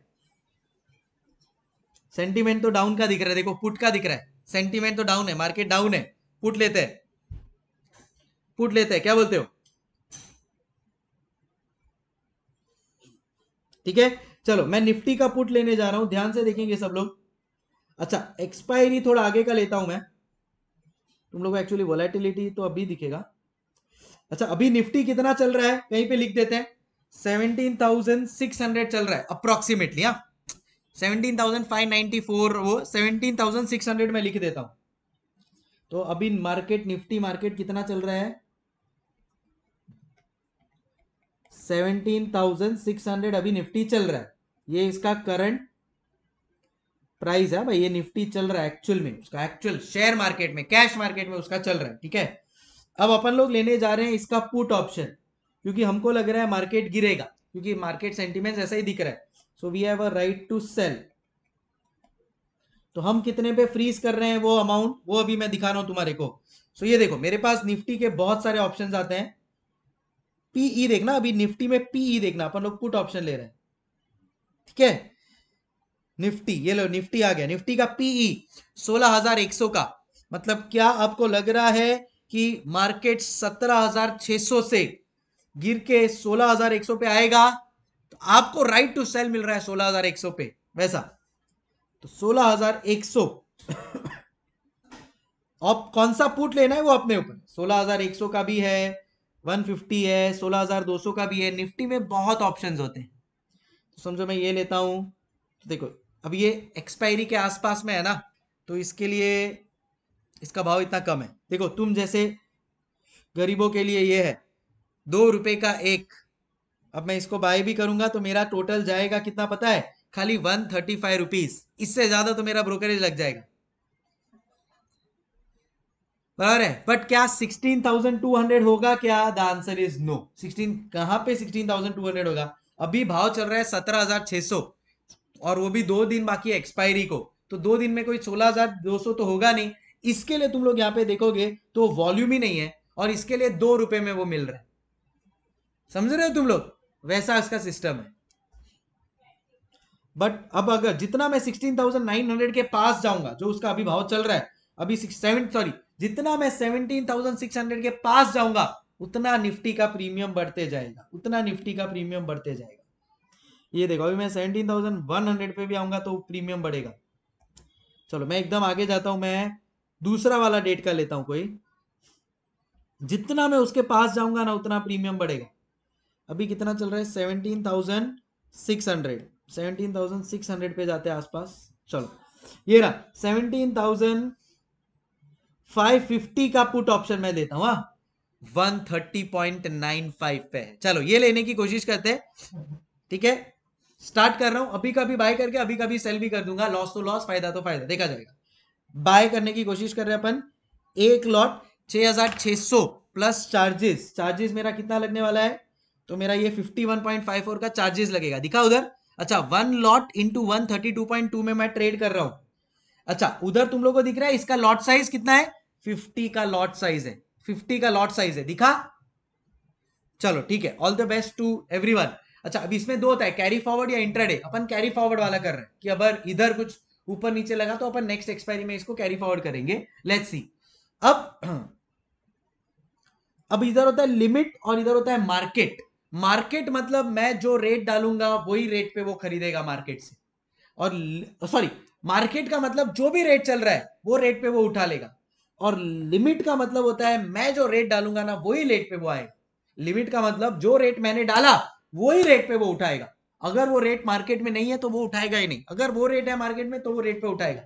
सेंटीमेंट तो डाउन का दिख रहा है देखो पुट का दिख रहा है सेंटीमेंट तो डाउन है मार्केट डाउन है पुट लेते हैं पुट लेते हैं क्या बोलते हो ठीक है चलो मैं निफ्टी का पुट लेने जा रहा हूं ध्यान से देखेंगे सब लोग अच्छा एक्सपायरी थोड़ा आगे का लेता हूं मैं तुम लोग एक्चुअली वॉलेटिलिटी तो अभी दिखेगा अच्छा अभी निफ्टी कितना चल रहा है कहीं पे लिख देते हैं सेवनटीन थाउजेंड सिक्स हंड्रेड चल रहा है अप्रोक्सीमेटली हाँ seventeen thousand five ninety four वो सेवनटीन थाउजेंड सिक्स हंड्रेड में लिख देता हूं तो अभी मार्केट निफ्टी मार्केट कितना चल रहा है सेवनटीन थाउजेंड सिक्स हंड्रेड अभी निफ्टी चल रहा है ये इसका करंट प्राइस है भाई ये निफ्टी चल रहा है एक्चुअल में उसका एक्चुअल शेयर मार्केट में कैश मार्केट में उसका चल रहा है ठीक है अब अपन लोग लेने जा रहे हैं इसका पुट ऑप्शन क्योंकि हमको लग रहा है मार्केट गिरेगा क्योंकि मार्केट सेंटिमेंट ऐसा ही दिख रहा है so we have a right to sell तो हम कितने पे फ्रीज कर रहे हैं वो अमाउंट वो अभी मैं दिखा रहा हूं तुम्हारे को सो so ये देखो मेरे पास निफ्टी के बहुत सारे ऑप्शन आते हैं पीई e देखना अभी निफ्टी में पीई e देखना अपन लोग पुट ऑप्शन ले रहे हैं ठीक है निफ्टी ये लो निफ्टी आ गया निफ्टी का पीई e सोलह हजार एक सौ का मतलब क्या आपको लग रहा है कि मार्केट सत्रह हजार छह सौ से गिर के सोलह हजार एक सौ पे आएगा तो आपको राइट टू सेल मिल रहा है सोलह हजार एक सौ पे वैसा तो सोलह हजार एक सौ आप <coughs> कौन सा पुट लेना है वो अपने ऊपर सोलह हजार एक सौ का भी है 150 है 16,200 का भी है निफ्टी में बहुत ऑप्शंस होते हैं तो समझो मैं ये लेता हूँ तो देखो अब ये एक्सपायरी के आसपास में है ना तो इसके लिए इसका भाव इतना कम है देखो तुम जैसे गरीबों के लिए ये है दो रुपए का एक अब मैं इसको बाय भी करूंगा तो मेरा टोटल जाएगा कितना पता है खाली वन थर्टी फाइव रुपीज इससे ज्यादा तो मेरा ब्रोकरेज लग जाएगा बराबर है बट क्या 16,200 होगा क्या द आंसर इज नो 16 कहां पे 16,200 होगा अभी भाव चल रहा है 17,600 और वो भी दो दिन बाकी एक्सपायरी को तो दो दिन में कोई 16,200 तो होगा नहीं इसके लिए तुम लोग यहाँ पे देखोगे तो वॉल्यूम ही नहीं है और इसके लिए दो रुपए में वो मिल रहा है समझ रहे हो तुम लोग वैसा इसका सिस्टम है बट अब अगर जितना मैं हंड्रेड के पास जाऊंगा जो उसका अभी भाव चल रहा है अभी सेवन सॉरी जितना मैं सेवनटीन थाउजेंड सिक्स हंड्रेड के पास जाऊंगा उतना निफ्टी का प्रीमियम बढ़ते जाएगा उतना निफ्टी का प्रीमियम बढ़ते जाएगा ये देखो अभी मैं सेवनटीन थाउजेंड वन हंड्रेड पे भी आऊंगा तो प्रीमियम बढ़ेगा चलो मैं एकदम आगे जाता हूं मैं दूसरा वाला डेट का लेता हूं कोई जितना मैं उसके पास जाऊंगा ना उतना प्रीमियम बढ़ेगा अभी कितना चल रहा है seventeen thousand six hundred seventeen thousand six hundred पे जाते हैं आसपास चलो ये ना सेवनटीन थाउजेंड 550 का पुट ऑप्शन मैं देता हूं हाँ। One thirty point nine five पे है चलो ये लेने की कोशिश करते हैं ठीक है स्टार्ट कर रहा हूं अभी कभी बाय करके अभी कभी सेल भी कर दूंगा लॉस तो लॉस फायदा तो फायदा देखा जाएगा बाय करने की कोशिश कर रहे हैं अपन एक लॉट छह हजार सौ प्लस चार्जेस चार्जेस मेरा कितना लगने वाला है तो मेरा ये fifty one point five four का चार्जेस लगेगा दिखा उधर अच्छा one lot into one thirty two point two में मैं ट्रेड कर रहा हूं अच्छा उधर तुम लोग को दिख रहा है इसका लॉट साइज कितना है फिफ्टी का लॉट साइज है फिफ्टी का लॉट साइज है दिखा चलो ठीक है all the best to everyone अच्छा अब इसमें दो होता है कैरी फॉरवर्ड या इंटरडे अपन कैरी फॉरवर्ड वाला कर रहे हैं कि अगर इधर कुछ ऊपर नीचे लगा तो अपन नेक्स्ट एक्सपायरी में इसको कैरी फॉरवर्ड करेंगे लेट्स सी अब अब इधर होता है लिमिट और इधर होता है मार्केट मार्केट मतलब मैं जो रेट डालूंगा वही रेट पे वो खरीदेगा मार्केट से और सॉरी मार्केट का मतलब जो भी रेट चल रहा है वो रेट पे वो उठा लेगा और लिमिट का मतलब होता है मैं जो रेट डालूंगा ना वही रेट पे वो आएगा लिमिट का मतलब जो रेट मैंने डाला वही रेट पे वो उठाएगा अगर वो रेट मार्केट में नहीं है तो वो उठाएगा ही नहीं अगर वो रेट है मार्केट में तो वो रेट पे उठाएगा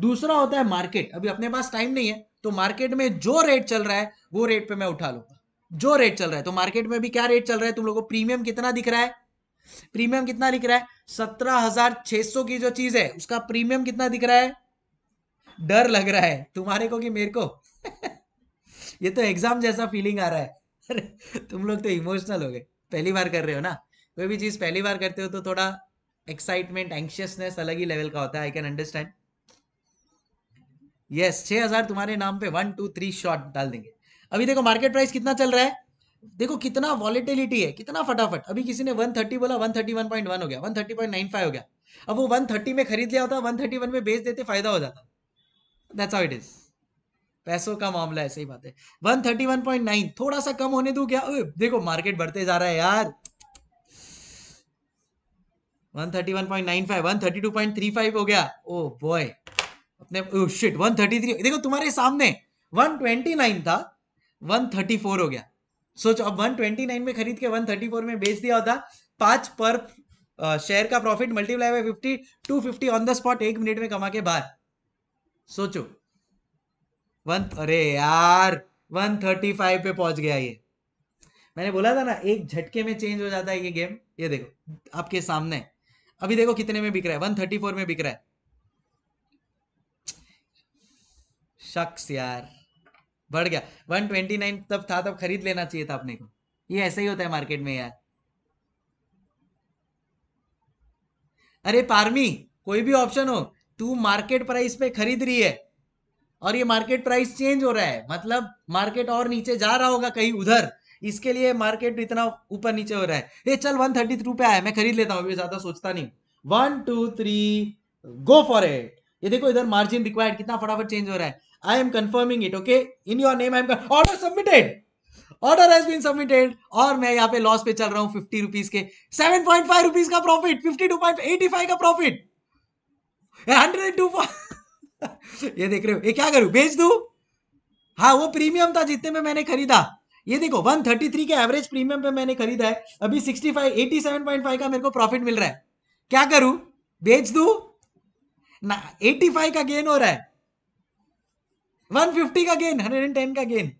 दूसरा होता है मार्केट अभी अपने पास टाइम नहीं है तो मार्केट में जो रेट चल रहा है वो रेट पे मैं उठा लूंगा जो रेट चल रहा है तो मार्केट में भी क्या रेट चल रहा है तुम लोगों को प्रीमियम कितना दिख रहा है प्रीमियम कितना दिख रहा है सत्रह हजार छह सौ की जो चीज है उसका प्रीमियम कितना दिख रहा है डर लग रहा है तुम्हारे को कि मेरे को <laughs> ये तो एग्जाम जैसा फीलिंग आ रहा है <laughs> अरे तुम लोग तो इमोशनल हो गए पहली बार कर रहे हो ना कोई भी चीज़ पहली बार करते हो तो थोड़ा एक्साइटमेंट एंक्शियसनेस अलग ही लेवल का होता है आई कैन अंडरस्टैंड यस छः हज़ार तुम्हारे नाम पे वन टू थ्री शॉट डाल देंगे अभी देखो मार्केट प्राइस कितना चल रहा है देखो कितना वॉलिटिलिटी है कितना फटाफट अभी किसी ने वन थर्टी बोला वन हो गया फाइव हो गया अब वो वन थर्टी में खरीद लिया होता वन में बेच देते फायदा हो जाता दैट्स हाउ इट इज पैसों का मामला ऐसे ही बात है 131.9 थोड़ा सा कम होने दू क्या देखो मार्केट बढ़ते जा रहा है यार 131.95 132.35 हो गया ओ बॉय अपने ओ शिट 133 देखो तुम्हारे सामने 129 था 134 हो गया सोचो अब 129 में खरीद के 134 में बेच दिया होता पांच पर शेयर का profit multiply by 50 250 on the spot एक मिनट में कमा के बाहर सोचो वन अरे यार वन थर्टी फाइव पे पहुंच गया ये मैंने बोला था ना एक झटके में चेंज हो जाता है ये गेम ये देखो आपके सामने अभी देखो कितने में बिक रहा है वन थर्टी फोर में बिक रहा है शख्स यार बढ़ गया वन ट्वेंटी नाइन तब था तब खरीद लेना चाहिए था अपने को ये ऐसे ही होता है मार्केट में यार अरे पार्मी कोई भी ऑप्शन हो तू मार्केट प्राइस पे खरीद रही है और ये मार्केट प्राइस चेंज हो रहा है मतलब मार्केट और नीचे जा रहा होगा कहीं उधर इसके लिए मार्केट इतना ऊपर नीचे हो रहा है ये चल वन थर्टी थ्रू पे आया मैं खरीद लेता हूँ ज्यादा सोचता नहीं one two three go for it ये देखो इधर मार्जिन रिक्वायर्ड कितना फटाफट चेंज हो रहा है I am confirming it okay in your name I am order submitted order has been submitted और मैं यहाँ पे लॉस पे चल रहा हूँ फिफ्टी रुपीज के सेवन पॉइंट फाइव रुपीज का profit fifty two point eighty five का प्रॉफिट हंड्रेड टू ये देख रहे हो ये क्या करूं बेच दू हाँ वो प्रीमियम था जितने में मैंने खरीदा ये देखो 133 के एवरेज प्रीमियम पे मैंने खरीदा है अभी 65 87.5 का मेरे को प्रॉफिट मिल रहा है क्या करूं बेच दू ना 85 का गेन हो रहा है 150 का गेन 110 का गेन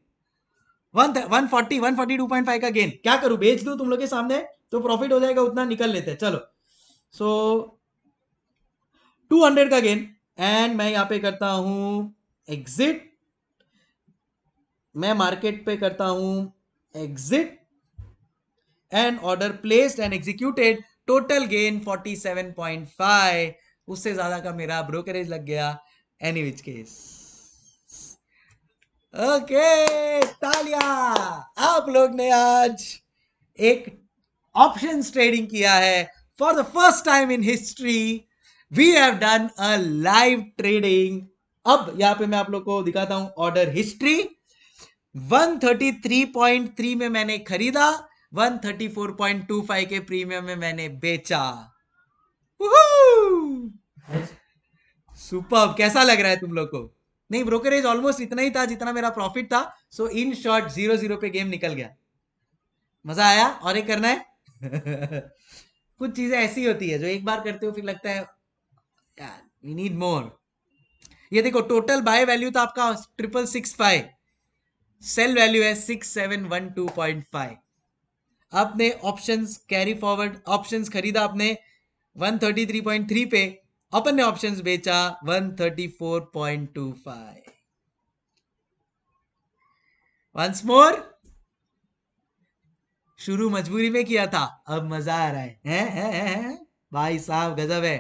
140 142.5 का गेन क्या करूं बेच दू तुम लोग के सामने तो प्रॉफिट हो जाएगा उतना निकल लेते हैं चलो सो so, टू हंड्रेड का गेन एंड मैं यहां पे करता हूं एग्जिट मैं मार्केट पे करता हूं exit and order placed and executed total gain 47.5 उससे ज्यादा का मेरा ब्रोकरेज लग गया एनी विच केस ओके तालिया आप लोग ने आज एक ऑप्शन ट्रेडिंग किया है for the first time in history we have done a live trading अब यहां पे मैं आप लोग को दिखाता हूं ऑर्डर हिस्ट्री 133.3 में मैंने खरीदा 134.25 के प्रीमियम में मैंने बेचा सुपर कैसा लग रहा है तुम लोग को नहीं ब्रोकरेज ऑलमोस्ट इतना ही था जितना मेरा प्रॉफिट था so in short zero zero पे गेम निकल गया मजा आया और एक करना है <laughs> कुछ चीजें ऐसी होती है जो एक बार करते हो फिर लगता है वी नीड मोर ये देखो टोटल बाय वैल्यू तो आपका triple six five sell value है six seven one two point five आपने ऑप्शन कैरी फॉरवर्ड ऑप्शन खरीदा आपने one thirty three point three पे अपन ने ऑप्शन बेचा one thirty four point two five once more शुरू मजबूरी में किया था अब मजा आ रहा है, है, है, है? भाई साहब गजब है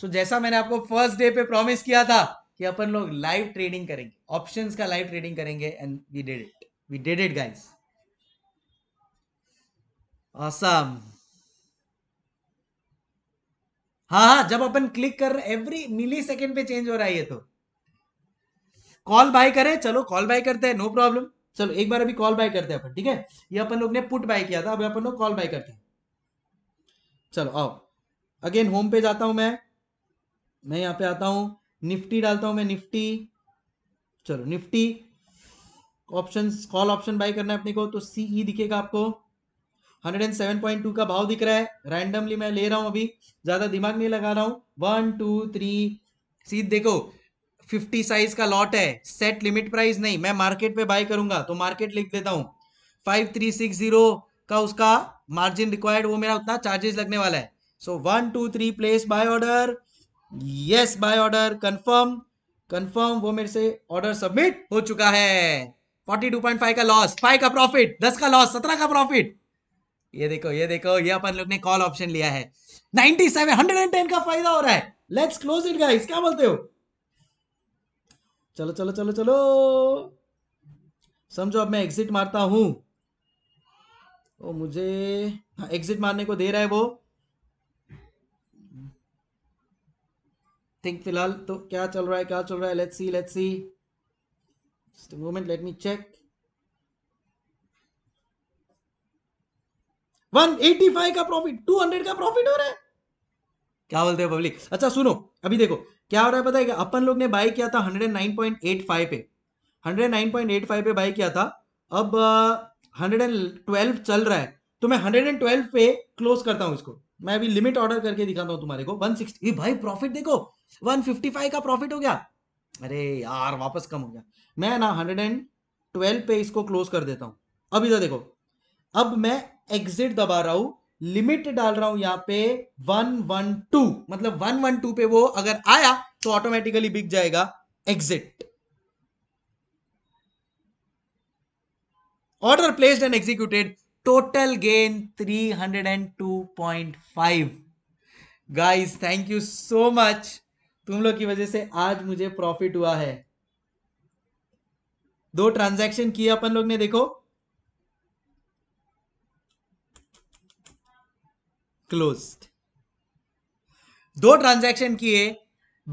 सो so, जैसा मैंने आपको फर्स्ट डे पे प्रॉमिस किया था कि अपन लोग लाइव ट्रेडिंग करेंगे ऑप्शंस का लाइव ट्रेडिंग करेंगे and we did it we did it guys awesome हाँ हाँ जब अपन क्लिक कर रहे एवरी मिली सेकेंड पे चेंज हो रहा है ये तो कॉल बाय करें चलो कॉल बाय करते हैं नो प्रॉब्लम चलो एक बार अभी कॉल बाय करते हैं अपन ठीक है ये अपन लोग ने पुट बाय किया था अभी अपन लोग कॉल बाय करते हैं चलो आओ अगेन होम पे जाता हूं मैं मैं यहाँ पे आता हूँ निफ्टी डालता हूं मैं निफ्टी चलो Nifty option call option buy करना है अपने को तो सीई e दिखेगा आपको 107.2 का भाव दिख रहा है रैंडमली मैं ले रहा हूं अभी ज़्यादा दिमाग नहीं लगा रहा हूँ वन टू थ्री सी देखो 50 साइज का लॉट है सेट लिमिट प्राइस नहीं मैं मार्केट पे बाय करूंगा तो मार्केट लिख देता हूँ फाइव थ्री सिक्स जीरो का उसका मार्जिन रिक्वायर्ड वो मेरा उतना चार्जेस लगने वाला है so one two three place buy order yes buy order confirm confirm वो मेरे से ऑर्डर सबमिट हो चुका है 42.5 का लॉस 5 का प्रॉफिट 10 का लॉस 17 का प्रॉफिट ये देखो ये देखो ये अपन लोग ने कॉल ऑप्शन लिया है 97 110 का फायदा हो रहा है लेट्स क्लोज इट गाइस क्या बोलते हो चलो चलो चलो चलो समझो अब मैं एग्जिट मारता हूं ओ मुझे एग्जिट हाँ, मारने को दे रहा है वो थिंक फिलहाल तो क्या चल रहा है क्या चल रहा है let's see let's see just moment let me check 185 का प्रॉफिट 200 का प्रॉफिट हो रहा है क्या बोलते हैं पब्लिक अच्छा सुनो अभी देखो क्या हो रहा है पता है क्या अपन लोग ने बाय किया था 109.85 पे 109.85 पे बाय किया था अब uh, 112 चल रहा है तो मैं 112 पे क्लोज करता हूं इसको मैं अभी लिमिट ऑर्डर करके दिखाता हूँ तुम्हारे को 160 भाई प्रॉफिट देखो 155 का प्रॉफिट हो गया अरे यार वापस कम हो गया मैं ना 112 पे इसको क्लोज कर देता हूँ अब इधर देखो अब मैं एग्जिट दबा रहा हूँ लिमिट डाल रहा हूं यहाँ पे 112 मतलब 112 पे वो अगर आया तो ऑटोमेटिकली बिक जाएगा exit order placed and executed total gain 302.5 guys thank you so much तुम लोग की वजह से आज मुझे प्रॉफिट हुआ है दो ट्रांजैक्शन किए अपन लोग ने देखो क्लोज्ड दो ट्रांजैक्शन किए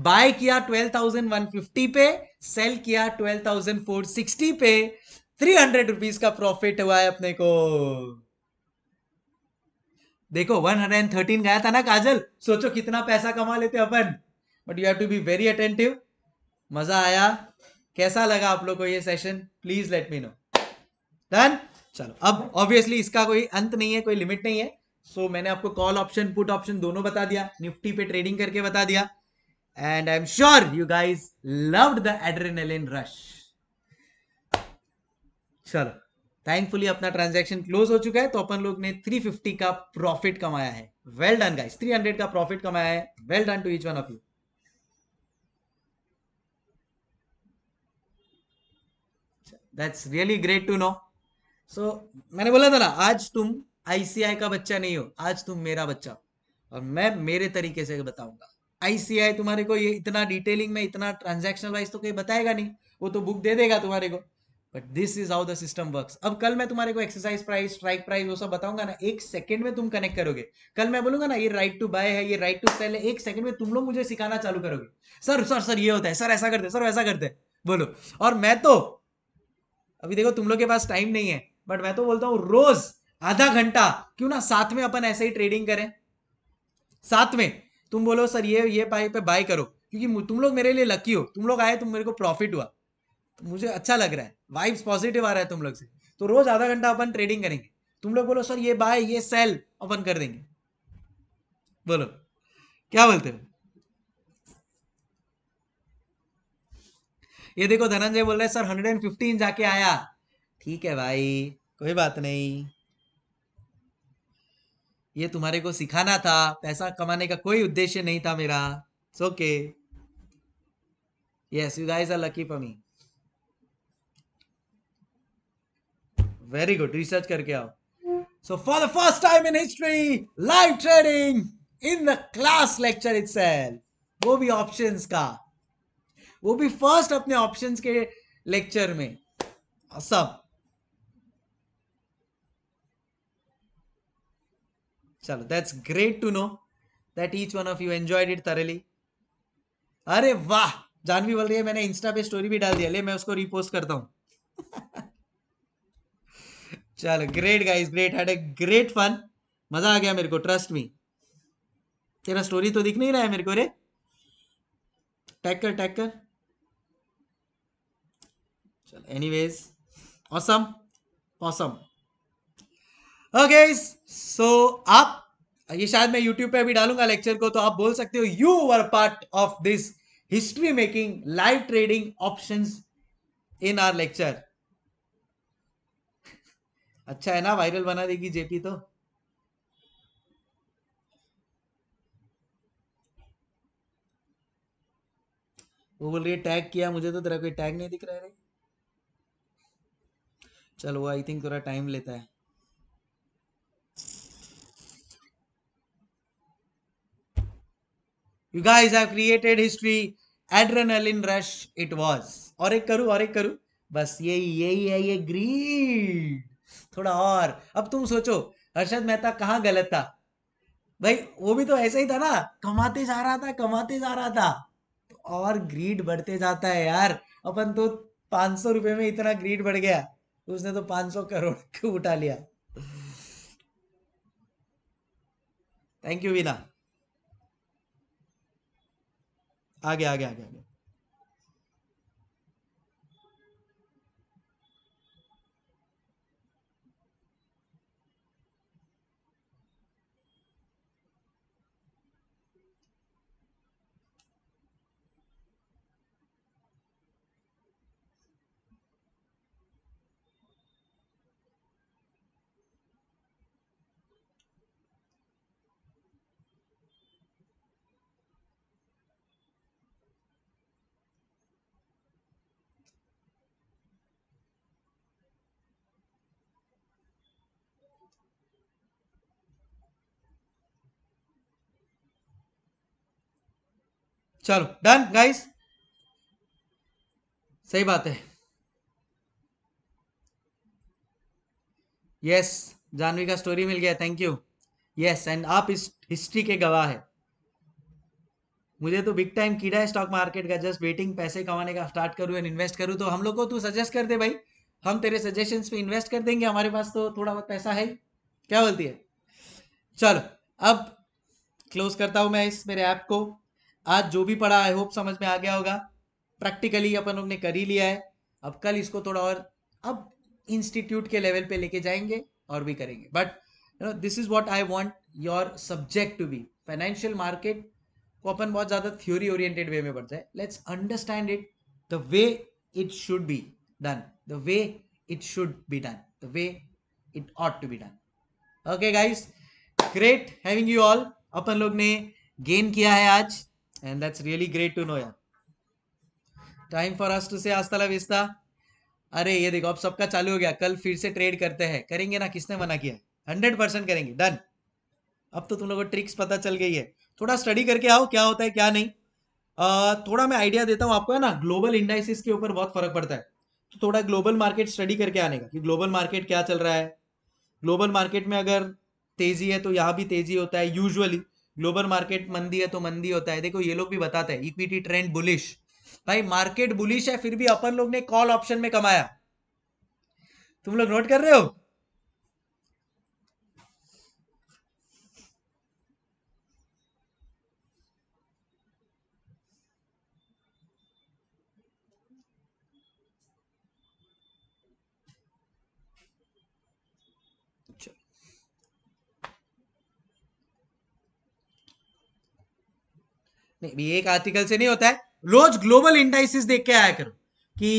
बाय किया 12,150 पे सेल किया 12,460 पे थ्री हंड्रेड रुपीज का प्रॉफिट हुआ है अपने को देखो वन हंड्रेड एंड थर्टीन गया था ना काजल सोचो कितना पैसा कमा लेते अपन but you have to be very attentive मजा आया कैसा लगा आप लोग को ये session please let me know done चलो अब ऑब्वियसली इसका कोई अंत नहीं है कोई लिमिट नहीं है सो so, मैंने आपको कॉल ऑप्शन पुट ऑप्शन दोनों बता दिया निफ्टी पे ट्रेडिंग करके बता दिया and I am sure you guys loved the adrenaline rush चलो थैंकफुली अपना ट्रांजेक्शन क्लोज हो चुका है तो अपन लोग ने 350 का प्रॉफिट कमाया है वेल डन गाइस 300 का प्रॉफिट कमाया है well done to each one of you that's really great to know so मैंने बोला था ना आज तुम आईसीआई का बच्चा नहीं हो आज तुम मेरा बच्चा हो और मैं मेरे तरीके से बताऊंगा आईसीआई तुम्हारे को ये इतना डिटेलिंग में इतना ट्रांजेक्शन वाइज तो कहीं बताएगा नहीं वो तो बुक दे देगा तुम्हारे को but this is how the system work अब कल मैं तुम्हारे को एक्सरसाइज प्राइस स्ट्राइक प्राइस वो सब बताऊंगा ना एक सेकंड में तुम कनेक्ट करोगे कल मैं बोलूंगा ना ये राइट टू बाय है ये राइट टू सेल है एक सेकंड में तुम लोग मुझे सिखाना चालू करोगे सर सर सर ये होता है सर ऐसा करते सर ऐसा करते बोलो और मैं तो अभी देखो तुम लोग के पास टाइम नहीं है बट मैं तो बोलता हूँ रोज आधा घंटा क्यों ना साथ में अपन ऐसे ही ट्रेडिंग करें साथ में तुम बोलो सर ये ये पाई पे बाय करो क्योंकि तुम लोग मेरे लिए लकी हो तुम लोग आए तुम मेरे को प्रॉफिट हुआ तो मुझे अच्छा लग रहा है वाइब्स पॉजिटिव आ रहा है तुम लोग से तो रोज आधा घंटा अपन ट्रेडिंग करेंगे तुम लोग बोलो सर ये बाय ये सेल अपन कर देंगे बोलो क्या बोलते हो ये देखो धनंजय बोल रहे सर हंड्रेड एंड फिफ्टीन जाके आया ठीक है भाई कोई बात नहीं ये तुम्हारे को सिखाना था पैसा कमाने का कोई उद्देश्य नहीं था मेरा it's okay yes you guys are lucky for me very good research करके आओ so for the first time in history live trading in the class lecture it वो भी ऑप्शन का वो भी फर्स्ट अपने ऑप्शन के लेक्चर में सब चलो that's great to know that each one of you enjoyed it thoroughly अरे वाह जानवी बोल रही है मैंने इंस्टा पे स्टोरी भी डाल दिया ले मैं उसको रिपोस्ट करता हूं <laughs> चलो great guys great had a great fun मजा आ गया मेरे को ट्रस्ट मी तेरा स्टोरी तो दिख नहीं रहा है मेरे को रे टैक्कर कर चलो anyways awesome awesome okay so आप ये शायद मैं यूट्यूब पे अभी डालूंगा लेक्चर को तो आप बोल सकते हो you were part of this history making live trading options in our lecture अच्छा है ना वायरल बना देगी जेपी तो वो बोल रही है टैग किया मुझे तो तेरा कोई टैग नहीं दिख रहा है चलो आई थिंक थोड़ा टाइम लेता है you guys have created history adrenaline rush it was और एक करूं और एक करूं बस यही यही है ये ग्रीड थोड़ा और अब तुम सोचो हर्षद मेहता कहाँ गलत था भाई वो भी तो ऐसा ही था ना कमाते जा रहा था कमाते जा रहा था तो और ग्रीड बढ़ते जाता है यार अपन तो पांच सौ रुपये में इतना ग्रीड बढ़ गया उसने तो पांच सौ करोड़ <laughs> क्यों उठा लिया थैंक यू वीना आगे आगे आगे आगे चलो डन गाइस सही बात है यस जानवी का स्टोरी मिल गया थैंक यू यस एंड आप इस हिस्ट्री के गवाह है मुझे तो बिग टाइम कीड़ा है स्टॉक मार्केट का जस्ट वेटिंग पैसे कमाने का स्टार्ट करूं एंड इन्वेस्ट करूं तो हम लोग को तू सजेस्ट कर दे भाई हम तेरे सजेशन पे इन्वेस्ट कर देंगे हमारे पास तो थोड़ा बहुत पैसा है क्या बोलती है चलो अब क्लोज करता हूं मैं इस मेरे ऐप को आज जो भी पढ़ा आई होप समझ में आ गया होगा प्रैक्टिकली अपन लोग ने कर ही लिया है अब कल इसको थोड़ा और अब इंस्टीट्यूट के लेवल पे लेके जाएंगे और भी करेंगे but you know this is what I want your subject to be financial market को अपन बहुत ज़्यादा थ्योरी ओरिएंटेड वे में पढ़ते जाए let's understand it the way it should be done the way it should be done the way it ought to be done okay guys great having you all अपन लोग ने गेन किया है आज And that's really great to know, yeah. Time for us to say hasta vista अरे ये देखो अब सबका चालू हो गया कल फिर से ट्रेड करते हैं करेंगे ना किसने मना किया हंड्रेड परसेंट करेंगे डन अब तो तुम लोगों को ट्रिक्स पता चल गई है थोड़ा स्टडी करके आओ क्या होता है क्या नहीं आ, थोड़ा मैं आइडिया देता हूँ आपको है ना ग्लोबल इंडाइसिस के ऊपर बहुत फर्क पड़ता है तो थोड़ा ग्लोबल मार्केट स्टडी करके आने का कि ग्लोबल मार्केट क्या चल रहा है ग्लोबल मार्केट में अगर तेजी है तो यहाँ भी तेजी होता है यूजुअली ग्लोबल मार्केट मंदी है तो मंदी होता है देखो ये लोग भी बताते हैं इक्विटी ट्रेंड बुलिश भाई मार्केट बुलिश है फिर भी अपन लोग ने कॉल ऑप्शन में कमाया तुम लोग नोट कर रहे हो नहीं एक आर्टिकल से नहीं होता है रोज ग्लोबल इंडाइसिस देख के आया करो कि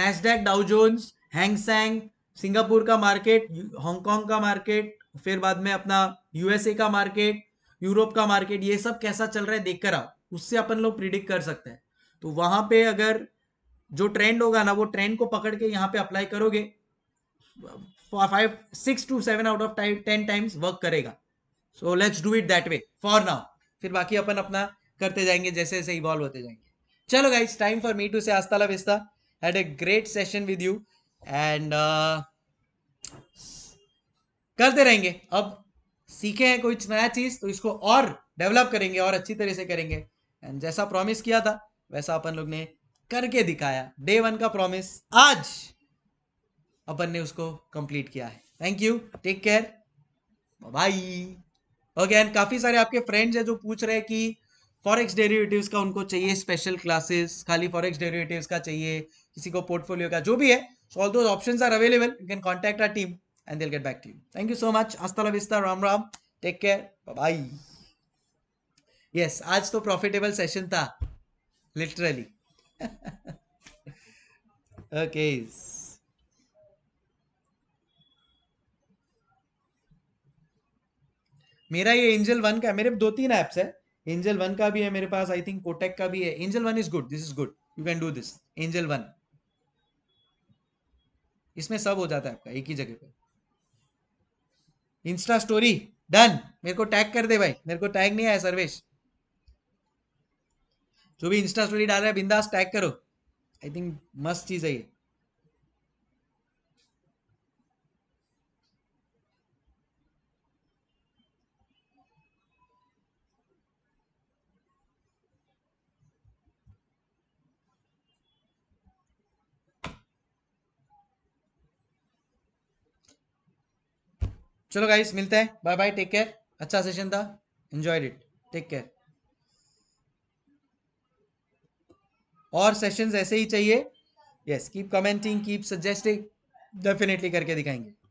Nasdaq Dow Jones Hang Seng Singapore का मार्केट हांगकॉन्ग का मार्केट फिर बाद में अपना यूएसए का मार्केट यूरोप का मार्केट ये सब कैसा चल रहा है देखकर आओ उससे अपन लोग प्रिडिक्ट कर सकते हैं तो वहां पे अगर जो ट्रेंड होगा ना वो ट्रेंड को पकड़ के यहाँ पे अप्लाई करोगे five six to seven out of time ten times work करेगा so let's do it that way for now फिर बाकी अपन अपना करते जाएंगे जैसे जैसे इवॉल्व होते जाएंगे चलो guys time for me to say hasta vista had a great session with you and करते रहेंगे अब सीखे हैं कोई नया चीज तो इसको और डेवलप करेंगे और अच्छी तरह से करेंगे एंड जैसा प्रॉमिस किया था वैसा अपन लोग ने करके दिखाया डे वन का प्रॉमिस आज अपन ने उसको कंप्लीट किया है thank you take care bye okay and काफी सारे आपके फ्रेंड्स हैं जो पूछ रहे हैं कि फॉरेक्स डेरिवेटिव्स का उनको चाहिए स्पेशल क्लासेस खाली फॉरेक्स डेरिवेटिव्स का चाहिए किसी को पोर्टफोलियो का जो भी है सो ऑल दो options are available you can contact our team and they get back to you thank you so much hasta la vista Ram Ram take care bye yes आज तो प्रॉफिटेबल सेशन था लिटरली ओके <laughs> मेरा ये एंजल वन का है मेरे दो तीन ऐप्स है एंजल वन का भी है मेरे पास आई थिंक कोटेक का भी है Angel One is good this is good you can do this Angel One इसमें सब हो जाता है आपका एक ही जगह पे इंस्टा स्टोरी डन मेरे को टैग कर दे भाई मेरे को टैग नहीं आया सर्वेश जो भी इंस्टा स्टोरी डाल रहा है बिंदास टैग करो आई थिंक मस्त चीज है ये चलो गाइस मिलते हैं बाय बाय टेक केयर अच्छा सेशन था एंजॉयड इट टेक केयर और सेशंस ऐसे ही चाहिए yes keep commenting keep suggesting definitely करके दिखाएंगे